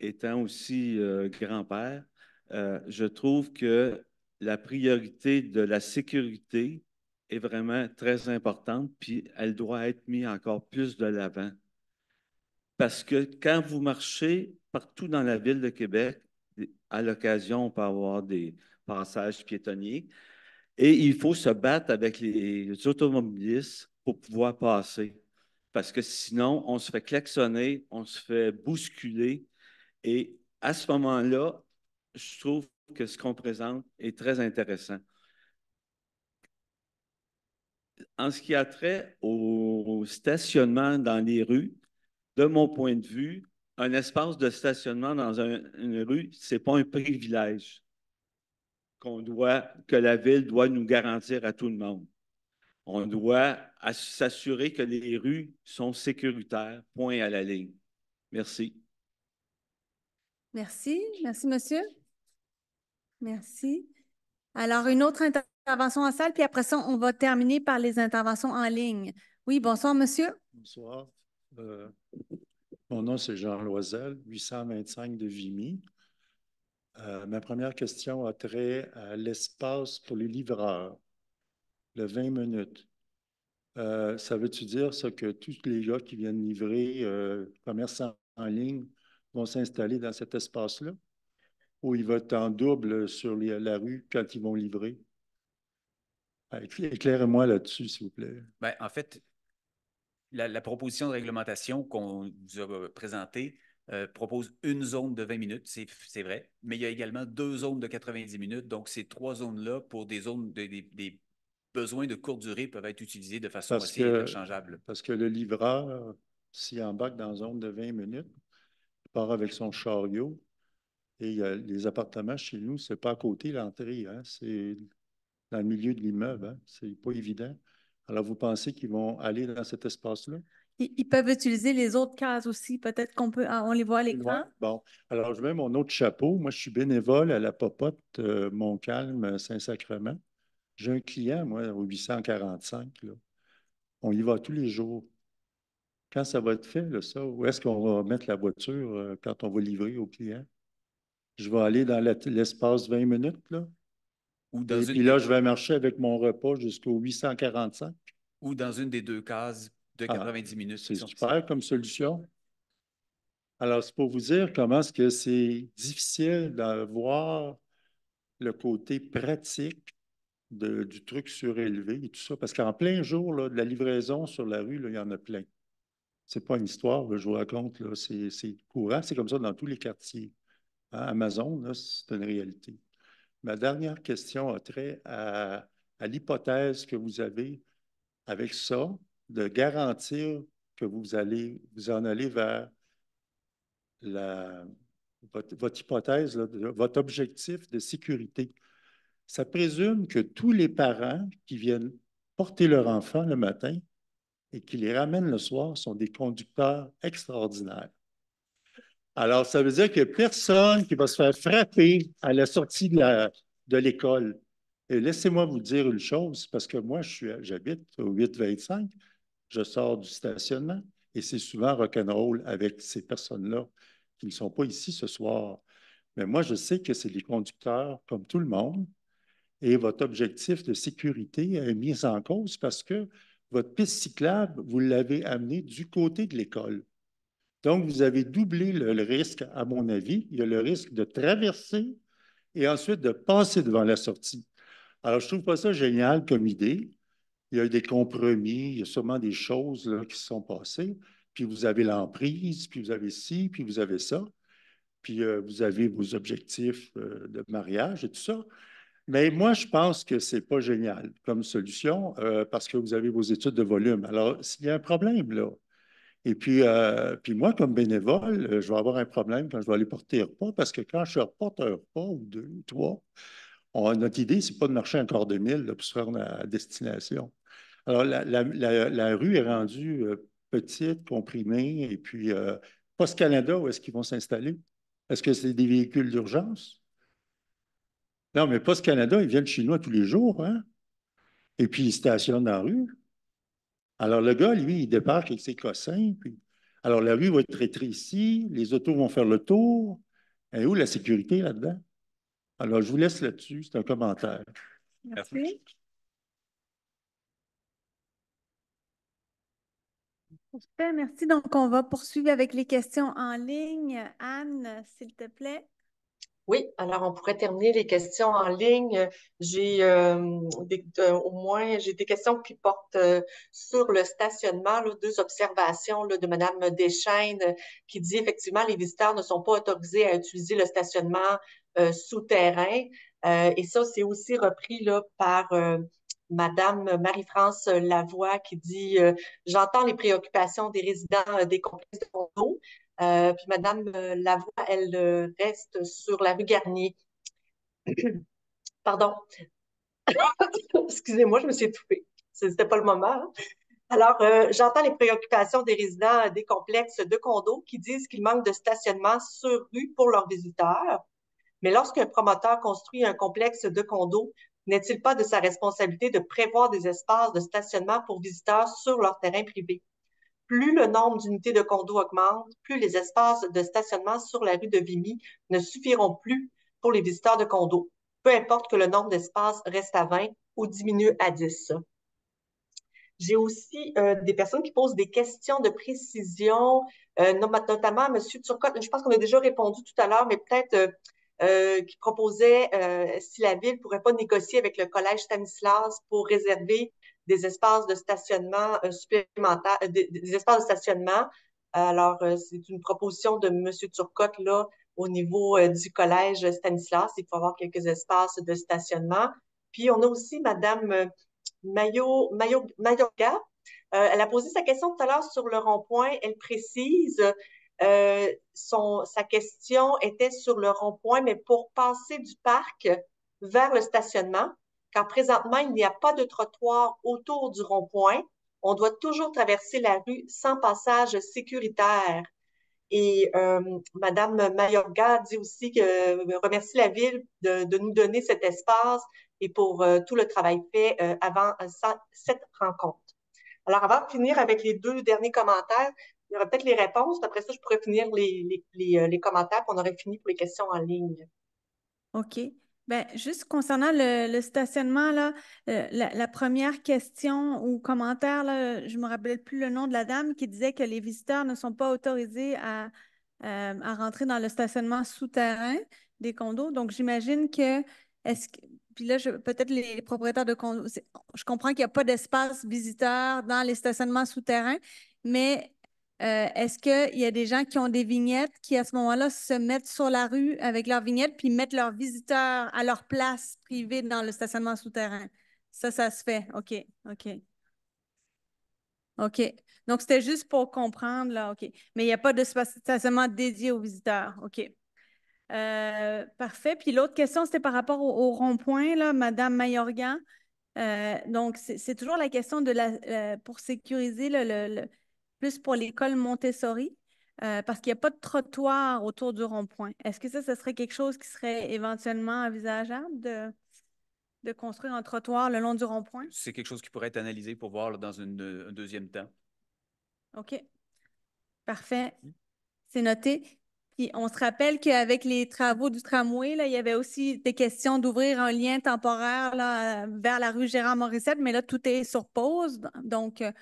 étant aussi euh, grand-père, euh, je trouve que la priorité de la sécurité est vraiment très importante, puis elle doit être mise encore plus de l'avant. Parce que quand vous marchez partout dans la ville de Québec, à l'occasion, on peut avoir des passages piétonniers. Et il faut se battre avec les automobilistes pour pouvoir passer. Parce que sinon, on se fait klaxonner, on se fait bousculer. Et à ce moment-là, je trouve que ce qu'on présente est très intéressant en ce qui a trait au stationnement dans les rues, de mon point de vue, un espace de stationnement dans une rue, ce n'est pas un privilège qu'on doit, que la ville doit nous garantir à tout le monde. On doit s'assurer que les rues sont sécuritaires, point à la ligne. Merci. Merci. Merci, monsieur. Merci. Alors, une autre intervention. Intervention en salle, puis après ça, on va terminer par les interventions en ligne. Oui, bonsoir, monsieur. Bonsoir. Euh, mon nom, c'est Jean Loisel, 825 de Vimy. Euh, ma première question a trait à l'espace pour les livreurs, le 20 minutes. Euh, ça veut-tu dire que tous les gens qui viennent livrer, commerçants en ligne, vont s'installer dans cet espace-là? Ou ils vont être en double sur la rue quand ils vont livrer? Éclairez-moi là-dessus, s'il vous plaît. Ben, en fait, la, proposition de réglementation qu'on vous a euh, présentée euh, propose une zone de 20 minutes, c'est vrai, mais il y a également deux zones de 90 minutes. Donc, ces trois zones-là, pour des zones, des, besoins de courte durée, peuvent être utilisées de façon assez euh, Parce que le livreur, s'il embarque dans une zone de 20 minutes, il part avec son chariot. Et les appartements chez nous, ce n'est pas à côté l'entrée, hein, c'est dans le milieu de l'immeuble. Hein. C'est pas évident. Alors, vous pensez qu'ils vont aller dans cet espace-là? Ils peuvent utiliser les autres cases aussi. Peut-être qu'on peut, ah, on les voit à l'écran. Bon. Alors, je mets mon autre chapeau. Moi, je suis bénévole à la Popote euh, Montcalm euh, Saint-Sacrement. J'ai un client, moi, au 845. On y va tous les jours. Quand ça va être fait, ça, où est-ce qu'on va mettre la voiture euh, quand on va livrer au client? Je vais aller dans l'espace 20 minutes, là. Et puis là, je vais marcher avec mon repas jusqu'au 845. Ou dans une des deux cases de 90 ah, minutes. C'est super comme solution. Alors, c'est pour vous dire comment ce que c'est difficile d'avoir le côté pratique du truc surélevé et tout ça. Parce qu'en plein jour, de la livraison sur la rue, il y en a plein. C'est pas une histoire, je vous raconte, c'est courant, c'est comme ça dans tous les quartiers. Hein. Amazon, c'est une réalité. Ma dernière question a trait à, l'hypothèse que vous avez avec ça, de garantir que vous, allez, vous en allez vers la, votre, hypothèse, votre objectif de sécurité. Ça présume que tous les parents qui viennent porter leur enfant le matin et qui les ramènent le soir sont des conducteurs extraordinaires. Alors, ça veut dire que personne qui va se faire frapper à la sortie de l'école. Et laissez-moi vous dire une chose, parce que moi, j'habite au 825, je sors du stationnement, et c'est souvent rock'n'roll avec ces personnes-là qui ne sont pas ici ce soir. Mais moi, je sais que c'est les conducteurs, comme tout le monde, et votre objectif de sécurité est mis en cause parce que votre piste cyclable, vous l'avez amenée du côté de l'école. Donc, vous avez doublé le, risque, à mon avis. Il y a le risque de traverser et ensuite de passer devant la sortie. Alors, je ne trouve pas ça génial comme idée. Il y a eu des compromis, il y a sûrement des choses qui se sont passées. Puis vous avez l'emprise, puis vous avez ci, puis vous avez ça. Puis euh, vous avez vos objectifs euh, de mariage et tout ça. Mais moi, je pense que ce n'est pas génial comme solution euh, parce que vous avez vos études de volume. Alors, s'il y a un problème, là, et puis, euh, puis moi, comme bénévole, euh, je vais avoir un problème quand je vais aller porter un repas, parce que quand je reporte un repas, ou deux, ou trois, notre idée, ce n'est pas de marcher encore 2000 mille pour se rendre à destination. Alors, la, rue est rendue euh, petite, comprimée, et puis euh, Post-Canada, où est-ce qu'ils vont s'installer? Est-ce que c'est des véhicules d'urgence? Non, mais Post-Canada, ils viennent chinois tous les jours, hein? Et puis ils stationnent dans la rue. Alors, le gars, lui, il débarque avec ses cossins. Alors, la rue va être rétrécie, les autos vont faire le tour. Et où la sécurité là-dedans? Alors, je vous laisse là-dessus. C'est un commentaire. Merci. Merci. Donc, on va poursuivre avec les questions en ligne. Anne, s'il te plaît. Oui, alors on pourrait terminer les questions en ligne. J'ai euh, euh, au moins j'ai des questions qui portent euh, sur le stationnement. deux observations là, de Madame Deschaines qui dit effectivement les visiteurs ne sont pas autorisés à utiliser le stationnement souterrain. et ça, c'est aussi repris là, par Madame Marie-France Lavoie qui dit J'entends les préoccupations des résidents des complexes de condos, euh, puis Madame euh, Lavoie, elle euh, reste sur la rue Garnier. Pardon. Excusez-moi, je me suis étouffée. Ce n'était pas le moment. Hein. Alors, j'entends les préoccupations des résidents des complexes de condos qui disent qu'il manque de stationnement sur rue pour leurs visiteurs. Mais lorsqu'un promoteur construit un complexe de condos, n'est-il pas de sa responsabilité de prévoir des espaces de stationnement pour visiteurs sur leur terrain privé? plus le nombre d'unités de condos augmente, plus les espaces de stationnement sur la rue de Vimy ne suffiront plus pour les visiteurs de condos, peu importe que le nombre d'espaces reste à 20 ou diminue à 10. J'ai aussi euh, des personnes qui posent des questions de précision, euh, notamment Monsieur M. Turcotte. Je pense qu'on a déjà répondu tout à l'heure, mais peut-être euh, qui proposait si la ville pourrait pas négocier avec le collège Stanislas pour réserver des espaces de stationnement euh, supplémentaires, euh, des, espaces de stationnement. Alors, euh, c'est une proposition de M. Turcotte, là, au niveau du collège Stanislas. Il faut avoir quelques espaces de stationnement. Puis, on a aussi Mme Mayo, Mayo, elle a posé sa question tout à l'heure sur le rond-point. Elle précise euh, son, sa question était sur le rond-point, mais pour passer du parc vers le stationnement. Car présentement il n'y a pas de trottoir autour du rond-point, on doit toujours traverser la rue sans passage sécuritaire. Et euh, Madame Mayorga dit aussi que euh, remercie la ville de, nous donner cet espace et pour euh, tout le travail fait euh, avant cette rencontre. Alors, avant de finir avec les deux derniers commentaires, il y aura peut-être les réponses. Après ça, je pourrais finir les, commentaires, qu'on aurait fini pour les questions en ligne. OK. Bien, juste concernant le, stationnement, là, euh, la, première question ou commentaire, je ne me rappelle plus le nom de la dame qui disait que les visiteurs ne sont pas autorisés à, euh, rentrer dans le stationnement souterrain des condos. Donc, j'imagine que est-ce que puis là, peut-être les propriétaires de condos, je comprends qu'il n'y a pas d'espace visiteur dans les stationnements souterrains, mais euh, est-ce qu'il y a des gens qui ont des vignettes qui, à ce moment-là, se mettent sur la rue avec leurs vignettes puis mettent leurs visiteurs à leur place privée dans le stationnement souterrain? Ça, ça se fait. OK, OK. OK. Donc, c'était juste pour comprendre, là, OK. Mais il n'y a pas de stationnement dédié aux visiteurs. OK. Euh, parfait. Puis l'autre question, c'était par rapport au, rond-point, là, Madame Mayorgan. Euh, donc, c'est toujours la question de la, pour sécuriser le, plus pour l'école Montessori, euh, parce qu'il n'y a pas de trottoir autour du rond-point. Est-ce que ça, ce serait quelque chose qui serait éventuellement envisageable de, construire un trottoir le long du rond-point? C'est quelque chose qui pourrait être analysé pour voir dans une, un deuxième temps. OK. Parfait. C'est noté. Puis on se rappelle qu'avec les travaux du tramway, là, il y avait aussi des questions d'ouvrir un lien temporaire là, vers la rue Gérard Morissette, mais là, tout est sur pause. Donc, euh,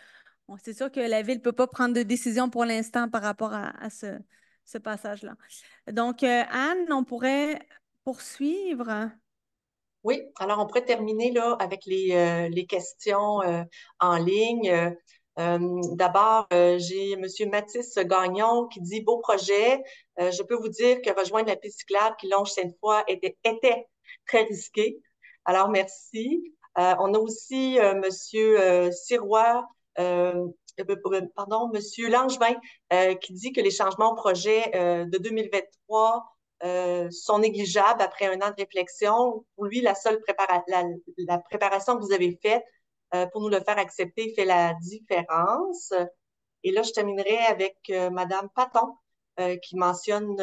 c'est sûr que la ville ne peut pas prendre de décision pour l'instant par rapport à, ce, passage-là. Donc, euh, Anne, on pourrait poursuivre. Oui, alors on pourrait terminer là avec les, euh, questions euh, en ligne. D'abord, j'ai M. Mathis Gagnon qui dit Beau projet. je peux vous dire que rejoindre la piste cyclable qui longe cette fois était, était, très risqué. Alors, merci. on a aussi M. Sirois euh, ben, euh, pardon, M. Langevin, euh, qui dit que les changements au projet de 2023 euh, sont négligeables après un an de réflexion. Pour lui, la seule la, préparation que vous avez faite euh, pour nous le faire accepter fait la différence. Et là, je terminerai avec Madame Paton qui mentionne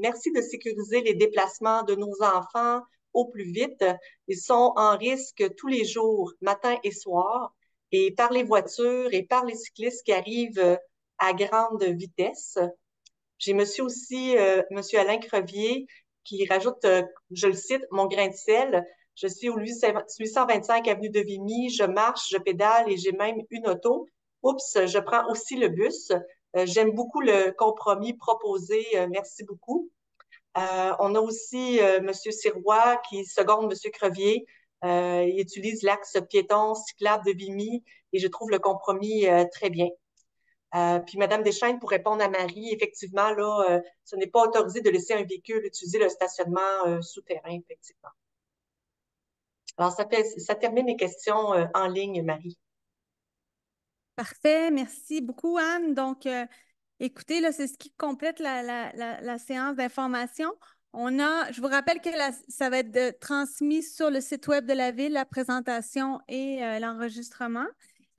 Merci de sécuriser les déplacements de nos enfants au plus vite. Ils sont en risque tous les jours, matin et soir et par les voitures et par les cyclistes qui arrivent euh, à grande vitesse. J'ai monsieur aussi, euh, monsieur Alain Crevier, qui rajoute, euh, je le cite, mon grain de sel. Je suis au 825 avenue de Vimy, je marche, je pédale et j'ai même une auto. Oups, je prends aussi le bus. Euh, j'aime beaucoup le compromis proposé. merci beaucoup. on a aussi monsieur Sirois qui seconde monsieur Crevier euh, il utilise l'axe piéton cyclable de Vimy et je trouve le compromis euh, très bien. Euh, puis Madame Deschaines, pour répondre à Marie, effectivement, là, ce n'est pas autorisé de laisser un véhicule utiliser le stationnement souterrain, effectivement. Alors, ça, ça termine les questions en ligne, Marie. Parfait, merci beaucoup, Anne. Donc, écoutez, là, c'est ce qui complète la séance d'information. On a, je vous rappelle que ça va être transmis sur le site web de la ville, la présentation et euh, l'enregistrement.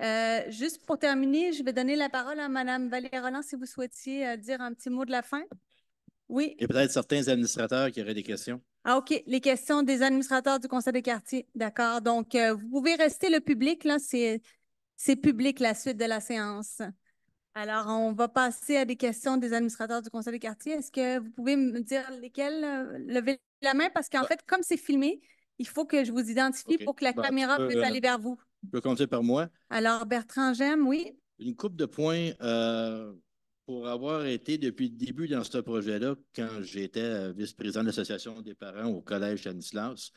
Euh, juste pour terminer, je vais donner la parole à Mme Valérie Roland si vous souhaitiez euh, dire un petit mot de la fin. Oui. Il y a peut-être certains administrateurs qui auraient des questions. Ah, OK. Les questions des administrateurs du Conseil des quartiers. D'accord. Donc, vous pouvez rester le public, là. C'est public la suite de la séance. Alors, on va passer à des questions des administrateurs du conseil de quartier. Est-ce que vous pouvez me dire lesquels euh, Levez la main parce qu'en bah fait, comme c'est filmé, il faut que je vous identifie pour que la bah, caméra puisse euh, aller vers vous. Je peux compter par moi. Alors, Bertrand Jem, oui. Une coupe de points euh, pour avoir été depuis le début dans ce projet-là, quand j'étais vice-président de l'Association des parents au Collège Stanislas.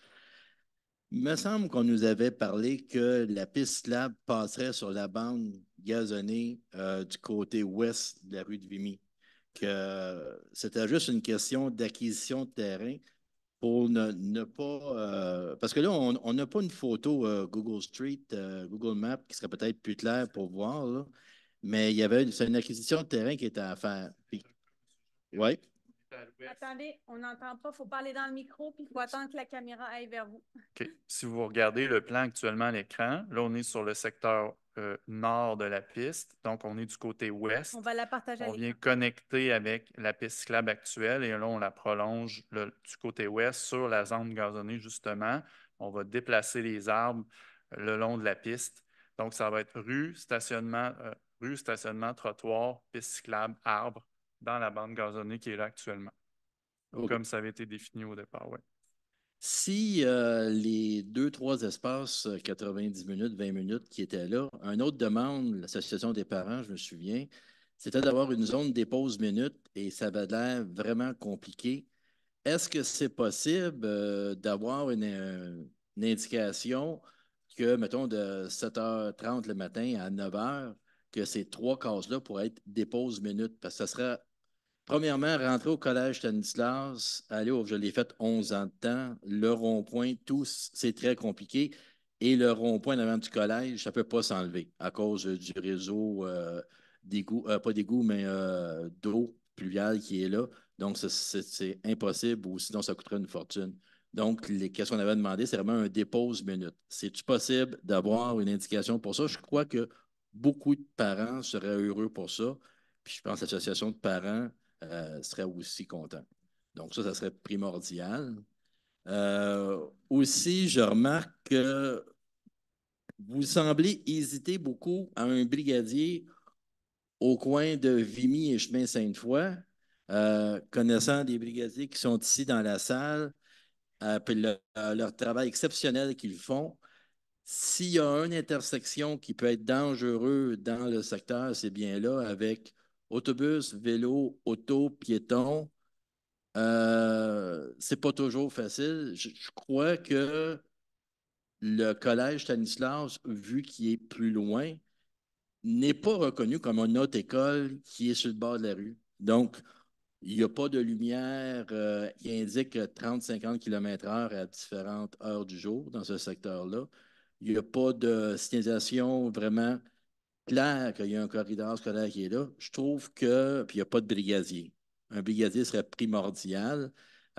Il me semble qu'on nous avait parlé que la piste là passerait sur la bande gazonné euh, du côté ouest de la rue de Vimy. Que euh, c'était juste une question d'acquisition de terrain pour ne, pas. Euh, parce que là, on n'a pas une photo Google Street, Google Maps qui serait peut-être plus claire pour voir, mais il y avait c'est une acquisition de terrain qui était à faire. Oui. Attendez, on n'entend pas. Il faut parler dans le micro, puis il faut attendre que la caméra aille vers vous. OK. Si vous regardez le plan actuellement à l'écran, là, on est sur le secteur euh, nord de la piste. Donc, on est du côté ouest. On va la partager. On vient connecter avec la piste cyclable actuelle et là, on la prolonge du côté ouest sur la zone gazonnée, justement. On va déplacer les arbres euh, le long de la piste. Donc, ça va être rue, stationnement, euh, rue, stationnement, trottoir, piste cyclable, arbre dans la bande gazonnée qui est là actuellement. Comme ça avait été défini au départ, oui. Si les deux, trois espaces, 90 minutes, 20 minutes qui étaient là, un autre demande, l'Association des parents, je me souviens, c'était d'avoir une zone dépose-minute et ça avait l'air vraiment compliqué. Est-ce que c'est possible d'avoir une, indication que, mettons, de 7h30 le matin à 9h, que ces trois cases-là pourraient être dépose-minute? Parce que ça serait Premièrement, rentrer au collège Stanislas, aller au, je l'ai fait 11 ans de temps, le rond-point, tout, c'est très compliqué. Et le rond-point devant du collège, ça ne peut pas s'enlever à cause euh, du réseau des euh, d'égout, pas euh, pas d'égout, mais d'eau pluviale qui est là. Donc, c'est impossible ou sinon ça coûterait une fortune. Donc, les questions qu'on avait demandées, c'est vraiment un dépose minute. C'est-tu possible d'avoir une indication pour ça? Je crois que beaucoup de parents seraient heureux pour ça. Puis je pense que l'association de parents euh, serait aussi content. Donc, ça, ça serait primordial. Euh, aussi, je remarque que vous semblez hésiter beaucoup à un brigadier au coin de Vimy et Chemin Sainte-Foy. Euh, connaissant des brigadiers qui sont ici dans la salle, puis leur travail exceptionnel qu'ils font, s'il y a une intersection qui peut être dangereuse dans le secteur, c'est bien là avec autobus, vélo, auto, piéton, euh, c'est pas toujours facile. Je, crois que le collège Stanislas, vu qu'il est plus loin, n'est pas reconnu comme une autre école qui est sur le bord de la rue. Donc, il n'y a pas de lumière qui euh, indique 30-50 km/h à différentes heures du jour dans ce secteur-là. Il n'y a pas de signalisation vraiment clair qu'il y a un corridor scolaire qui est là. Je trouve que, il n'y a pas de brigadier. Un brigadier serait primordial.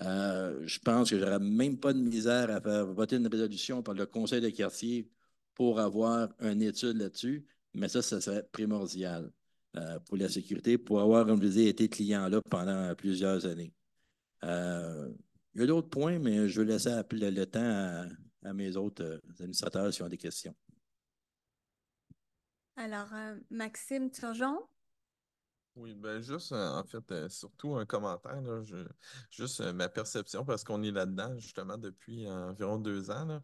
Euh, je pense que je n'aurais même pas de misère à faire voter une résolution par le conseil de quartier pour avoir une étude là-dessus, mais ça, ça serait primordial euh, pour la sécurité, pour avoir, comme je disais, été client là pendant plusieurs années. Euh, il y a d'autres points, mais je vais laisser le, temps à, mes autres administrateurs s'ils ont des questions. Alors, euh, Maxime Turgeon? Oui, ben juste, euh, en fait, euh, surtout un commentaire, je, juste ma perception, parce qu'on est là-dedans justement depuis environ deux ans. Là,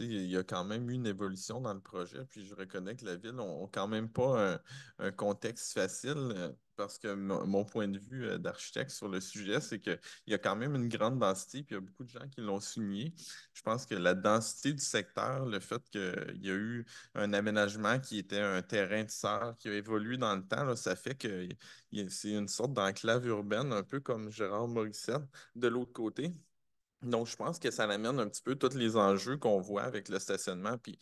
il y a quand même eu une évolution dans le projet, puis je reconnais que la ville n'a quand même pas un contexte facile parce que mon point de vue euh, d'architecte sur le sujet, c'est qu'il y a quand même une grande densité, puis il y a beaucoup de gens qui l'ont signé. Je pense que la densité du secteur, le fait qu'il y a eu un aménagement qui était un terrain de serre qui a évolué dans le temps, ça fait que c'est une sorte d'enclave urbaine, un peu comme Gérard Morissette de l'autre côté. Donc, je pense que ça amène un petit peu tous les enjeux qu'on voit avec le stationnement. Puis,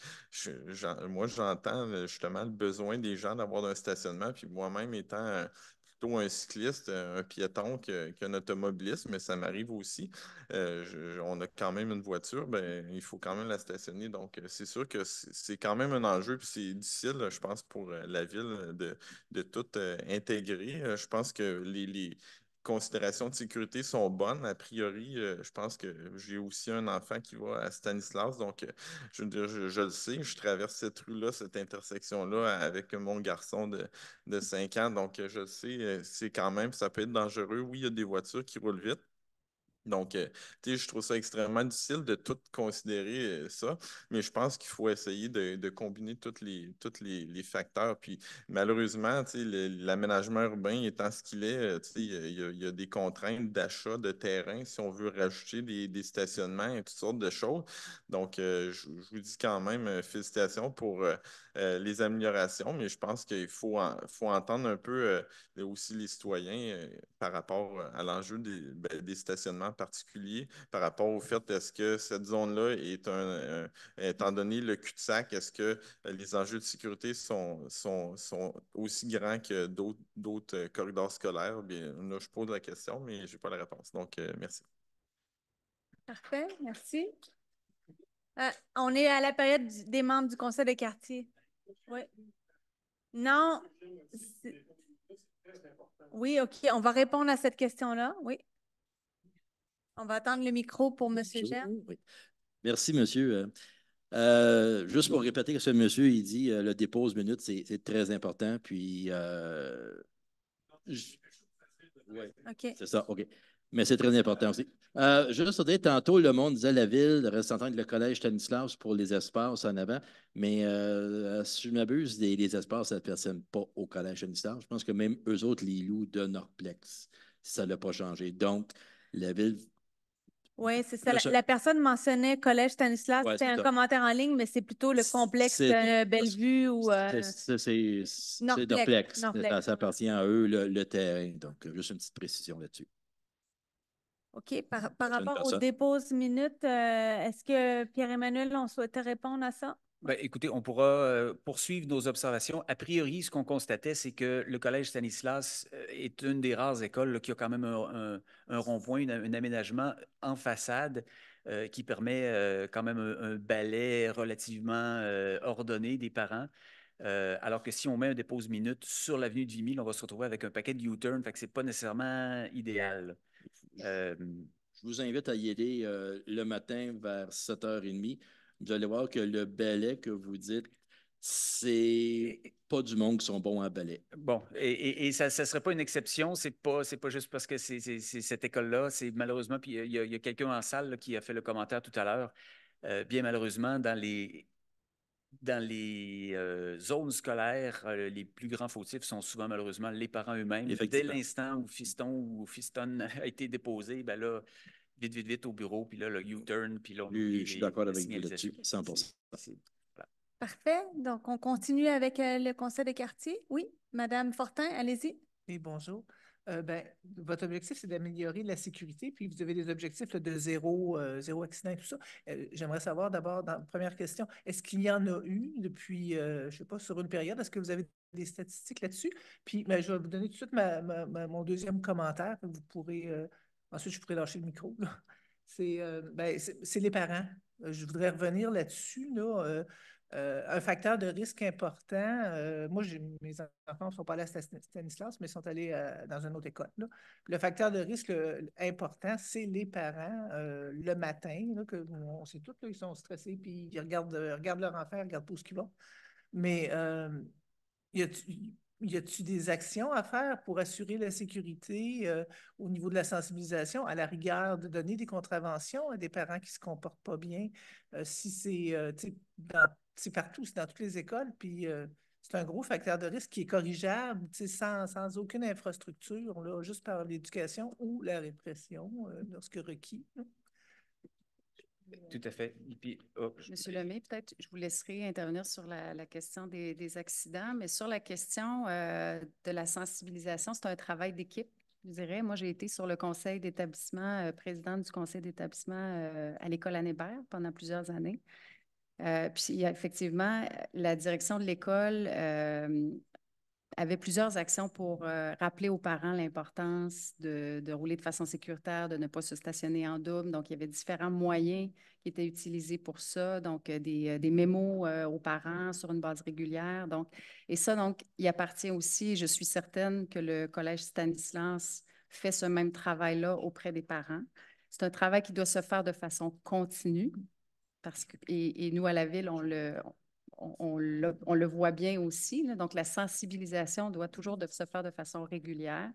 moi, j'entends euh, justement le besoin des gens d'avoir un stationnement. Puis, moi-même étant euh, plutôt un cycliste, euh, un piéton qu'un automobiliste, mais ça m'arrive aussi. on a quand même une voiture, bien, il faut quand même la stationner. Donc, c'est sûr que c'est quand même un enjeu, puis c'est difficile, je pense, pour la ville de, tout intégrer. Je pense que les, considérations de sécurité sont bonnes. A priori, euh, je pense que j'ai aussi un enfant qui va à Stanislas, donc euh, je, je, le sais, je traverse cette rue-là, cette intersection-là avec mon garçon de, de 5 ans, donc euh, je le sais, c'est quand même, ça peut être dangereux. Oui, il y a des voitures qui roulent vite, donc, euh, tu je trouve ça extrêmement difficile de tout considérer euh, ça, mais je pense qu'il faut essayer de, combiner tous les, toutes les, facteurs. Puis malheureusement, tu sais, l'aménagement urbain étant ce qu'il est, euh, tu sais, il y, a, des contraintes d'achat de terrain si on veut rajouter des, stationnements et toutes sortes de choses. Donc, je vous dis quand même félicitations pour euh, les améliorations, mais je pense qu'il faut, faut entendre un peu euh, aussi les citoyens euh, par rapport à l'enjeu ben, des, stationnements particuliers, par rapport au fait est-ce que cette zone-là est un, étant donné le cul-de-sac, est-ce que les enjeux de sécurité sont, sont, aussi grands que d'autres corridors scolaires? Bien, là, je pose la question, mais je n'ai pas la réponse. Donc, merci. Parfait, merci. on est à la période des membres du conseil de quartier. Oui. Non. Oui, OK. On va répondre à cette question-là. Oui. On va attendre le micro pour M. Gern. Merci, monsieur. Euh, euh, juste pour répéter que ce monsieur, il dit, euh, le dépôt aux minutes, c'est très important. Puis. C'est ça, OK. Mais c'est très important aussi. Euh, juste dire, tantôt, le monde disait la ville, reste de le collège Stanislas pour les espaces en avant, mais euh, si je m'abuse, les, espaces, ça ne personne pas au collège Stanislas. Je pense que même eux autres, les loups de Norplex, ça l'a pas changé. Donc, la ville oui, c'est ça. La, personne mentionnait Collège Stanislas, c'était c'est un commentaire en ligne, mais c'est plutôt le complexe euh, Bellevue ou. c'est euh, Norplex. Ça appartient à eux, le terrain. Donc, juste une petite précision là-dessus. OK. Par, rapport au aux déposes minutes, euh, est-ce que Pierre-Emmanuel, on souhaitait répondre à ça? Ben, écoutez, on pourra euh, poursuivre nos observations. A priori, ce qu'on constatait, c'est que le Collège Stanislas euh, est une des rares écoles qui a quand même un, rond-point, un, aménagement en façade qui permet quand même un, ballet balai relativement ordonné des parents. alors que si on met un dépose minute sur l'avenue de Vimy, on va se retrouver avec un paquet de U-turn, fait que c'est pas nécessairement idéal. Euh, je vous invite à y aller euh, le matin vers 7h30. Vous allez voir que le ballet que vous dites, c'est pas du monde qui sont bons à ballet. Bon, et, et, ça ne serait pas une exception, c'est pas, pas juste parce que c'est cette école-là, c'est malheureusement, puis il y a, quelqu'un en salle qui a fait le commentaire tout à l'heure, euh, bien malheureusement, dans les dans les euh, zones scolaires, euh, les plus grands fautifs sont souvent malheureusement les parents eux-mêmes. Dès l'instant où fiston ou fiston a été déposé, ben là, vite, vite, vite au bureau, puis là, le U-turn, puis là, on oui, Je suis d'accord avec vous là-dessus, 100 Parfait. Donc, on continue avec euh, le conseil de quartier. Oui, Madame Fortin, allez-y. Oui, bonjour. Euh, ben, votre objectif, c'est d'améliorer la sécurité, puis vous avez des objectifs de euh, zéro, accident et tout ça. Euh, j'aimerais savoir d'abord, première question, est-ce qu'il y en a eu depuis, je ne sais pas, sur une période? Est-ce que vous avez des statistiques là-dessus? Puis ben, je vais vous donner tout de suite mon deuxième commentaire. Vous pourrez, ensuite, je pourrai lâcher le micro. C'est ben, les parents. Je voudrais revenir là-dessus. Là. Euh, un facteur de risque important. Euh, moi, mes enfants ne sont pas allés à Stanislas, mais sont allés euh, dans une autre école. Le facteur de risque important, c'est les parents le matin, que, on sait tous, ils sont stressés, puis ils regardent, leur enfant, ils regardent tout ce qu'ils vont. Mais y a-tu y a des actions à faire pour assurer la sécurité au niveau de la sensibilisation, à la rigueur de donner des contraventions à des parents qui ne se comportent pas bien, si c'est dans c'est partout, c'est dans toutes les écoles, puis euh, c'est un gros facteur de risque qui est corrigeable sans, sans aucune infrastructure, là, juste par l'éducation ou la répression lorsque euh, mm-hmm. requis. Hein. Tout à fait. Et puis, oh, Monsieur Lemay, peut-être je vous laisserai intervenir sur la, question des, accidents, mais sur la question euh, de la sensibilisation, c'est un travail d'équipe. Je dirais, moi, j'ai été sur le conseil d'établissement, présidente du conseil d'établissement à l'école Annébert pendant plusieurs années. Euh, puis effectivement, euh, la direction de l'école euh, avait plusieurs actions pour rappeler aux parents l'importance de, rouler de façon sécuritaire, de ne pas se stationner en double. Donc, il y avait différents moyens qui étaient utilisés pour ça. Donc, des, mémos aux parents sur une base régulière. Donc, et ça, donc, il appartient aussi, je suis certaine que le Collège Stanislas fait ce même travail-là auprès des parents. C'est un travail qui doit se faire de façon continue parce que, et, nous, à la Ville, on le, on, le, voit bien aussi. donc, la sensibilisation doit toujours se faire de façon régulière.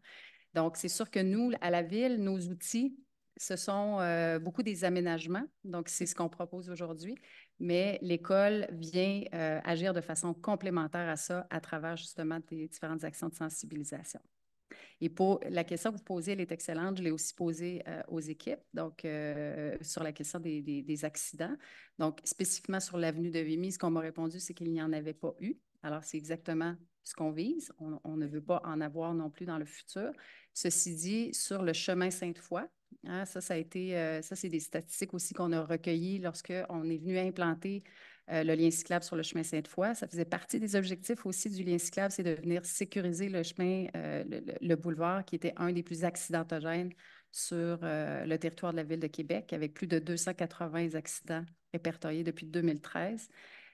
Donc, c'est sûr que nous, à la Ville, nos outils, ce sont euh, beaucoup des aménagements. Donc, c'est ce qu'on propose aujourd'hui. Mais l'école vient euh, agir de façon complémentaire à ça à travers justement des différentes actions de sensibilisation. Et pour la question que vous posez, elle est excellente. Je l'ai aussi posée euh, aux équipes, donc euh, sur la question des, accidents. Donc, spécifiquement sur l'avenue de Vimy, ce qu'on m'a répondu, c'est qu'il n'y en avait pas eu. Alors, c'est exactement ce qu'on vise. On, ne veut pas en avoir non plus dans le futur. Ceci dit, sur le chemin Sainte-Foy, hein, ça, ça a été, euh, ça, c'est des statistiques aussi qu'on a recueillies lorsqu'on est venu implanter euh, le lien cyclable sur le chemin Sainte-Foy. Ça faisait partie des objectifs aussi du lien cyclable, c'est de venir sécuriser le chemin, euh, le, boulevard, qui était un des plus accidentogènes sur euh, le territoire de la ville de Québec, avec plus de 280 accidents répertoriés depuis 2013,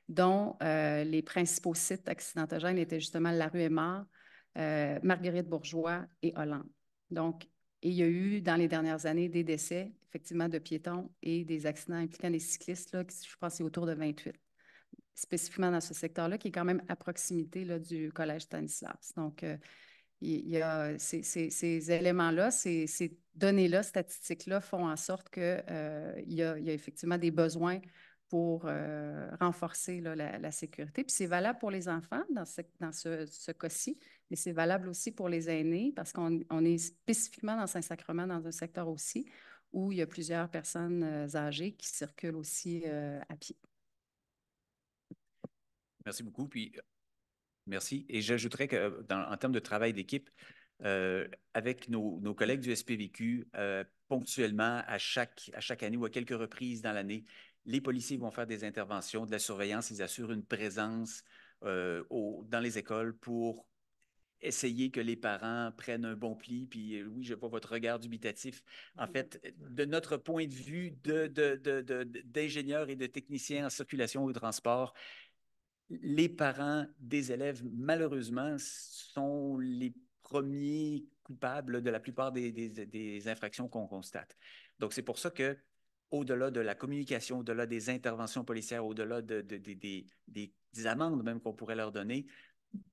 dont les principaux sites accidentogènes étaient justement la rue Aymar, Marguerite Bourgeois et Hollande. Donc, il y a eu dans les dernières années des décès effectivement de piétons et des accidents impliquant des cyclistes, là, qui, je pense c'est autour de 28, spécifiquement dans ce secteur-là, qui est quand même à proximité là, du Collège Stanislas. Donc, euh, il y a ces, ces, éléments-là, ces, ces données-là, statistiques-là font en sorte qu'il euh, y, a, y a effectivement des besoins pour euh, renforcer la, sécurité. Puis c'est valable pour les enfants dans ce, dans ce, cas-ci, mais c'est valable aussi pour les aînés parce qu'on on est spécifiquement dans Saint-Sacrement, dans un secteur aussi où il y a plusieurs personnes euh, âgées qui circulent aussi euh, à pied. Merci beaucoup. Puis, euh, merci. Et j'ajouterais que, en termes de travail d'équipe, avec nos, collègues du SPVQ, ponctuellement, à chaque, à chaque année ou à quelques reprises dans l'année, les policiers vont faire des interventions, de la surveillance. Ils assurent une présence au, dans les écoles pour essayer que les parents prennent un bon pli. Puis euh, oui, je vois votre regard dubitatif. En fait, euh, de notre point de vue d'ingénieurs et de techniciens en circulation ou transport, les parents des élèves, malheureusement, sont les premiers coupables de la plupart des, infractions qu'on constate. Donc, c'est pour ça que au-delà de la communication, au-delà des interventions policières, au-delà des, amendes même qu'on pourrait leur donner,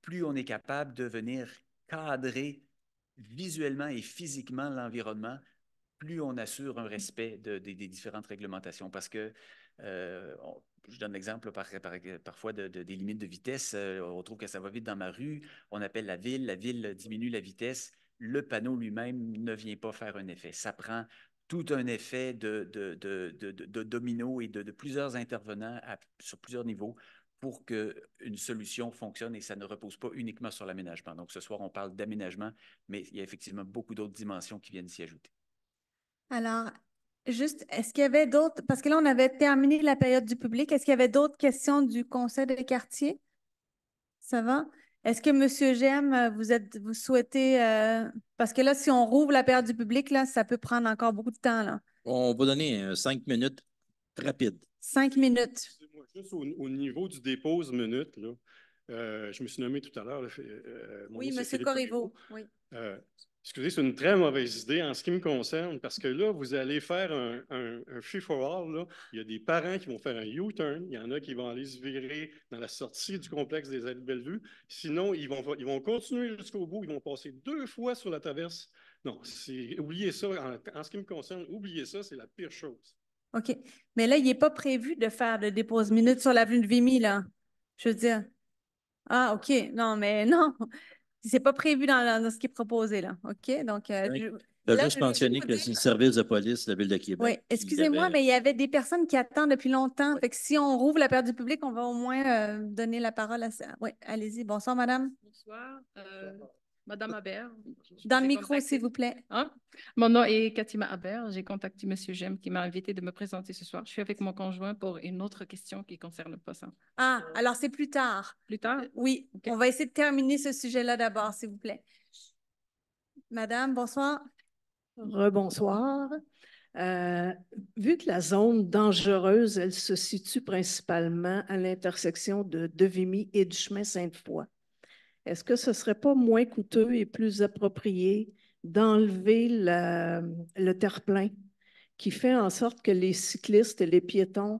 plus on est capable de venir cadrer visuellement et physiquement l'environnement, plus on assure un respect des différentes réglementations. Parce que, euh, je donne l'exemple parfois de, des limites de vitesse. Euh, on trouve que ça va vite dans ma rue. On appelle la ville. La ville diminue la vitesse. Le panneau lui-même ne vient pas faire un effet. Ça prend tout un effet de, de, domino et de, plusieurs intervenants sur plusieurs niveaux pour qu'une solution fonctionne et ça ne repose pas uniquement sur l'aménagement. Donc, ce soir, on parle d'aménagement, mais il y a effectivement beaucoup d'autres dimensions qui viennent s'y ajouter. Alors, juste, est-ce qu'il y avait d'autres, parce que là, on avait terminé la période du public, est-ce qu'il y avait d'autres questions du conseil de quartier? Ça va? Est-ce que M. Gem, vous êtes, vous souhaitez, euh, parce que là, si on rouvre la période du public, là, ça peut prendre encore beaucoup de temps, là. On va donner euh, cinq minutes rapides. Cinq minutes au, niveau du dépose minute, là, euh, je me suis nommé tout à l'heure. Euh, oui, M. Corriveau. Euh, excusez, c'est une très mauvaise idée en ce qui me concerne, parce que là, vous allez faire un, un, free-for-all. Il y a des parents qui vont faire un U-turn. Il y en a qui vont aller se virer dans la sortie du complexe des de Bellevue. Sinon, ils vont, ils vont continuer jusqu'au bout. Ils vont passer deux fois sur la traverse. Non, oubliez ça. en ce qui me concerne, oubliez ça, c'est la pire chose. OK. Mais là, il n'est pas prévu de faire de dépose minute sur l'avenue de Vimy, là. Je veux dire. Ah, OK. Non, mais non. n'est pas prévu dans, ce qui est proposé, là. OK? Donc. Euh, je... juste que c'est le service de police de la Ville de Québec. Oui, excusez-moi, mais il y avait des personnes qui attendent depuis longtemps. Fait que si on rouvre la période du public, on va au moins euh, donner la parole à ça. Oui, allez-y. Bonsoir, madame. Bonsoir. Euh, Madame Aber, Dans le micro, s'il vous plaît. Hein? Mon nom est Katima Aber. J'ai contacté M. Gem qui m'a invité de me présenter ce soir. Je suis avec mon conjoint pour une autre question qui concerne le poisson. Ah, alors c'est plus tard. Plus tard? Euh, oui. On va essayer de terminer ce sujet-là d'abord, s'il vous plaît. Madame, bonsoir. Rebonsoir. Euh, vu que la zone dangereuse, elle se situe principalement à l'intersection de Devimy et du chemin Sainte-Foy, est-ce que ce ne serait pas moins coûteux et plus approprié d'enlever le terre-plein qui fait en sorte que les cyclistes et les piétons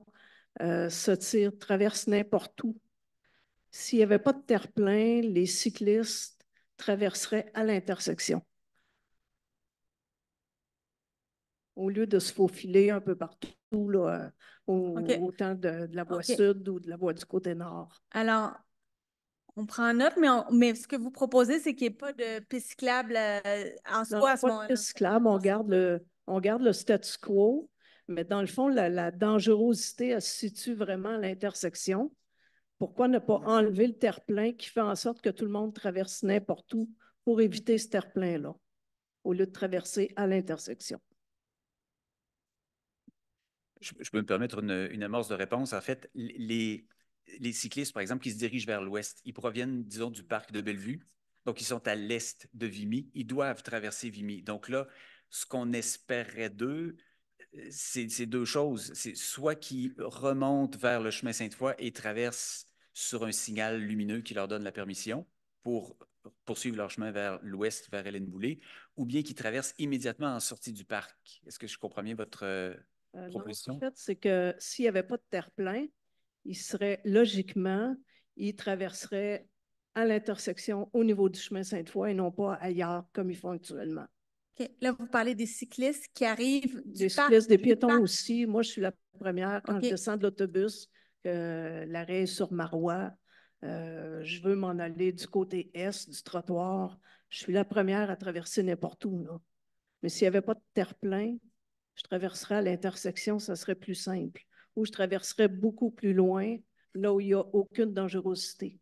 euh, se tirent, traversent n'importe où? S'il n'y avait pas de terre-plein, les cyclistes traverseraient à l'intersection au lieu de se faufiler un peu partout, euh, au, autant de, la voie sud ou de la voie du côté nord. Alors, on prend note, mais, mais ce que vous proposez, c'est qu'il n'y ait pas de piste cyclable euh, en soi à ce moment-là. Piste cyclable, on garde, le, on garde le statu quo, mais dans le fond, la, dangerosité elle se situe vraiment à l'intersection. Pourquoi ne pas enlever le terre-plein qui fait en sorte que tout le monde traverse n'importe où pour éviter ce terre-plein-là, au lieu de traverser à l'intersection? Je, peux me permettre une, une amorce de réponse. En fait, les, les cyclistes, par exemple, qui se dirigent vers l'ouest, ils proviennent, disons, du parc de Bellevue. Donc, ils sont à l'est de Vimy. Ils doivent traverser Vimy. Donc là, ce qu'on espérait d'eux, c'est deux choses. C'est soit qu'ils remontent vers le chemin Sainte-Foy et traversent sur un signal lumineux qui leur donne la permission pour poursuivre leur chemin vers l'ouest, vers Hélène Boulay, ou bien qu'ils traversent immédiatement en sortie du parc. Est-ce que je comprends bien votre euh, euh, proposition? en fait, c'est que s'il n'y avait pas de terre-plein, il serait logiquement, il traverserait à l'intersection au niveau du chemin Sainte-Foy et non pas ailleurs comme ils font actuellement. Là, vous parlez des cyclistes qui arrivent. Du des cyclistes, des piétons aussi. Moi, je suis la première. Quand je descends de l'autobus, l'arrêt est sur Marois. Euh, je veux m'en aller du côté est du trottoir. Je suis la première à traverser n'importe où. Là. Mais s'il n'y avait pas de terre-plein, je traverserais à l'intersection, ça serait plus simple où je traverserais beaucoup plus loin, là où il n'y a aucune dangerosité.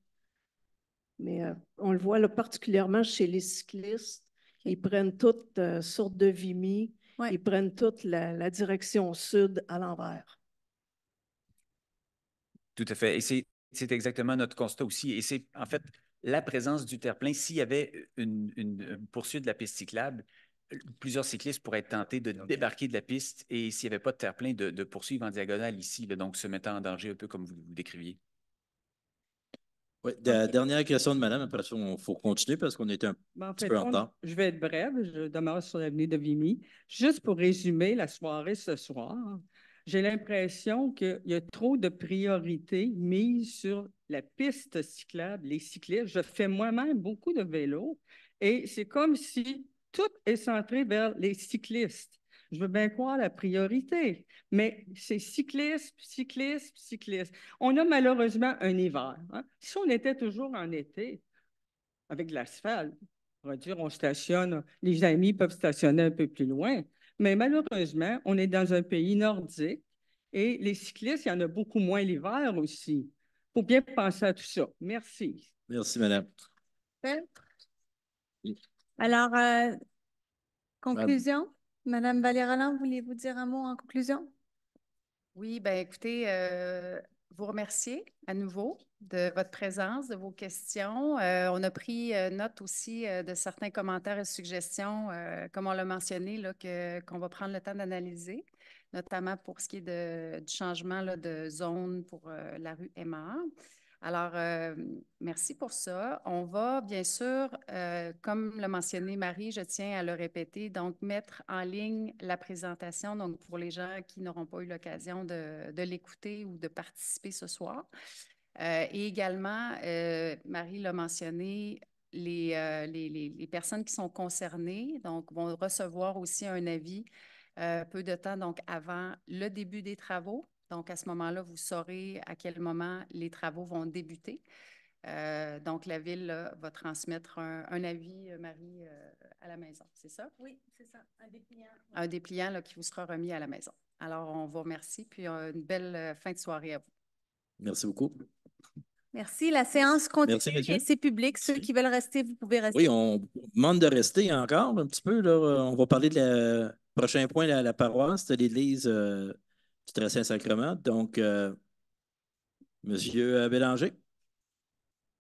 Mais euh, on le voit particulièrement chez les cyclistes, ils prennent toutes euh, sortes de vimy ils prennent toute la, direction sud à l'envers. Tout à fait. Et c'est exactement notre constat aussi. Et c'est en fait la présence du terre-plein. S'il y avait une, poursuite de la piste cyclable, plusieurs cyclistes pourraient être tentés de débarquer de la piste et s'il n'y avait pas de terre-plein, de, poursuivre en diagonale ici, donc se mettant en danger un peu comme vous, vous décriviez. Oui, dernière question de madame, après il faut continuer parce qu'on était un ben, petit peu en Je vais être brève, je demeure sur l'avenue de Vimy. Juste pour résumer la soirée ce soir, j'ai l'impression qu'il y a trop de priorités mises sur la piste cyclable, les cyclistes. Je fais moi-même beaucoup de vélo et c'est comme si tout est centré vers les cyclistes. Je veux bien croire la priorité, mais c'est cyclisme, cyclisme, cycliste. On a malheureusement un hiver. Hein. Si on était toujours en été, avec de l'asphalte, on va dire, on stationne, les amis peuvent stationner un peu plus loin, mais malheureusement, on est dans un pays nordique et les cyclistes, il y en a beaucoup moins l'hiver aussi. Il faut bien penser à tout ça. Merci. Merci, Madame. Alors, euh, conclusion, Madame Valérie-Roland, voulez-vous dire un mot en conclusion? Oui, bien écoutez, euh, vous remercier à nouveau de votre présence, de vos questions. Euh, on a pris note aussi de certains commentaires et suggestions, comme on l'a mentionné, qu'on va prendre le temps d'analyser notamment pour ce qui est du changement de zone pour la rue Emma. Alors, euh, merci pour ça. On va, bien sûr, euh, comme l'a mentionné Marie, je tiens à le répéter, donc mettre en ligne la présentation, donc pour les gens qui n'auront pas eu l'occasion de, l'écouter ou de participer ce soir. Euh, et également, Marie l'a mentionné, les, les, personnes qui sont concernées donc, vont recevoir aussi un avis peu de temps donc, avant le début des travaux donc, à ce moment-là, vous saurez à quel moment les travaux vont débuter. Euh, donc, la Ville va transmettre un, avis, euh, Marie, euh, à la maison, c'est ça? Oui, c'est ça, un dépliant. Un dépliant qui vous sera remis à la maison. Alors, on vous remercie, puis une belle fin de soirée à vous. Merci beaucoup. Merci. La séance continue. C'est public. Ceux qui veulent rester, vous pouvez rester. Oui, on demande de rester encore un petit peu. On va parler du prochain point, la, la paroisse de l'Église Très-Saint-Sacrement. Donc, euh, Monsieur Bélanger.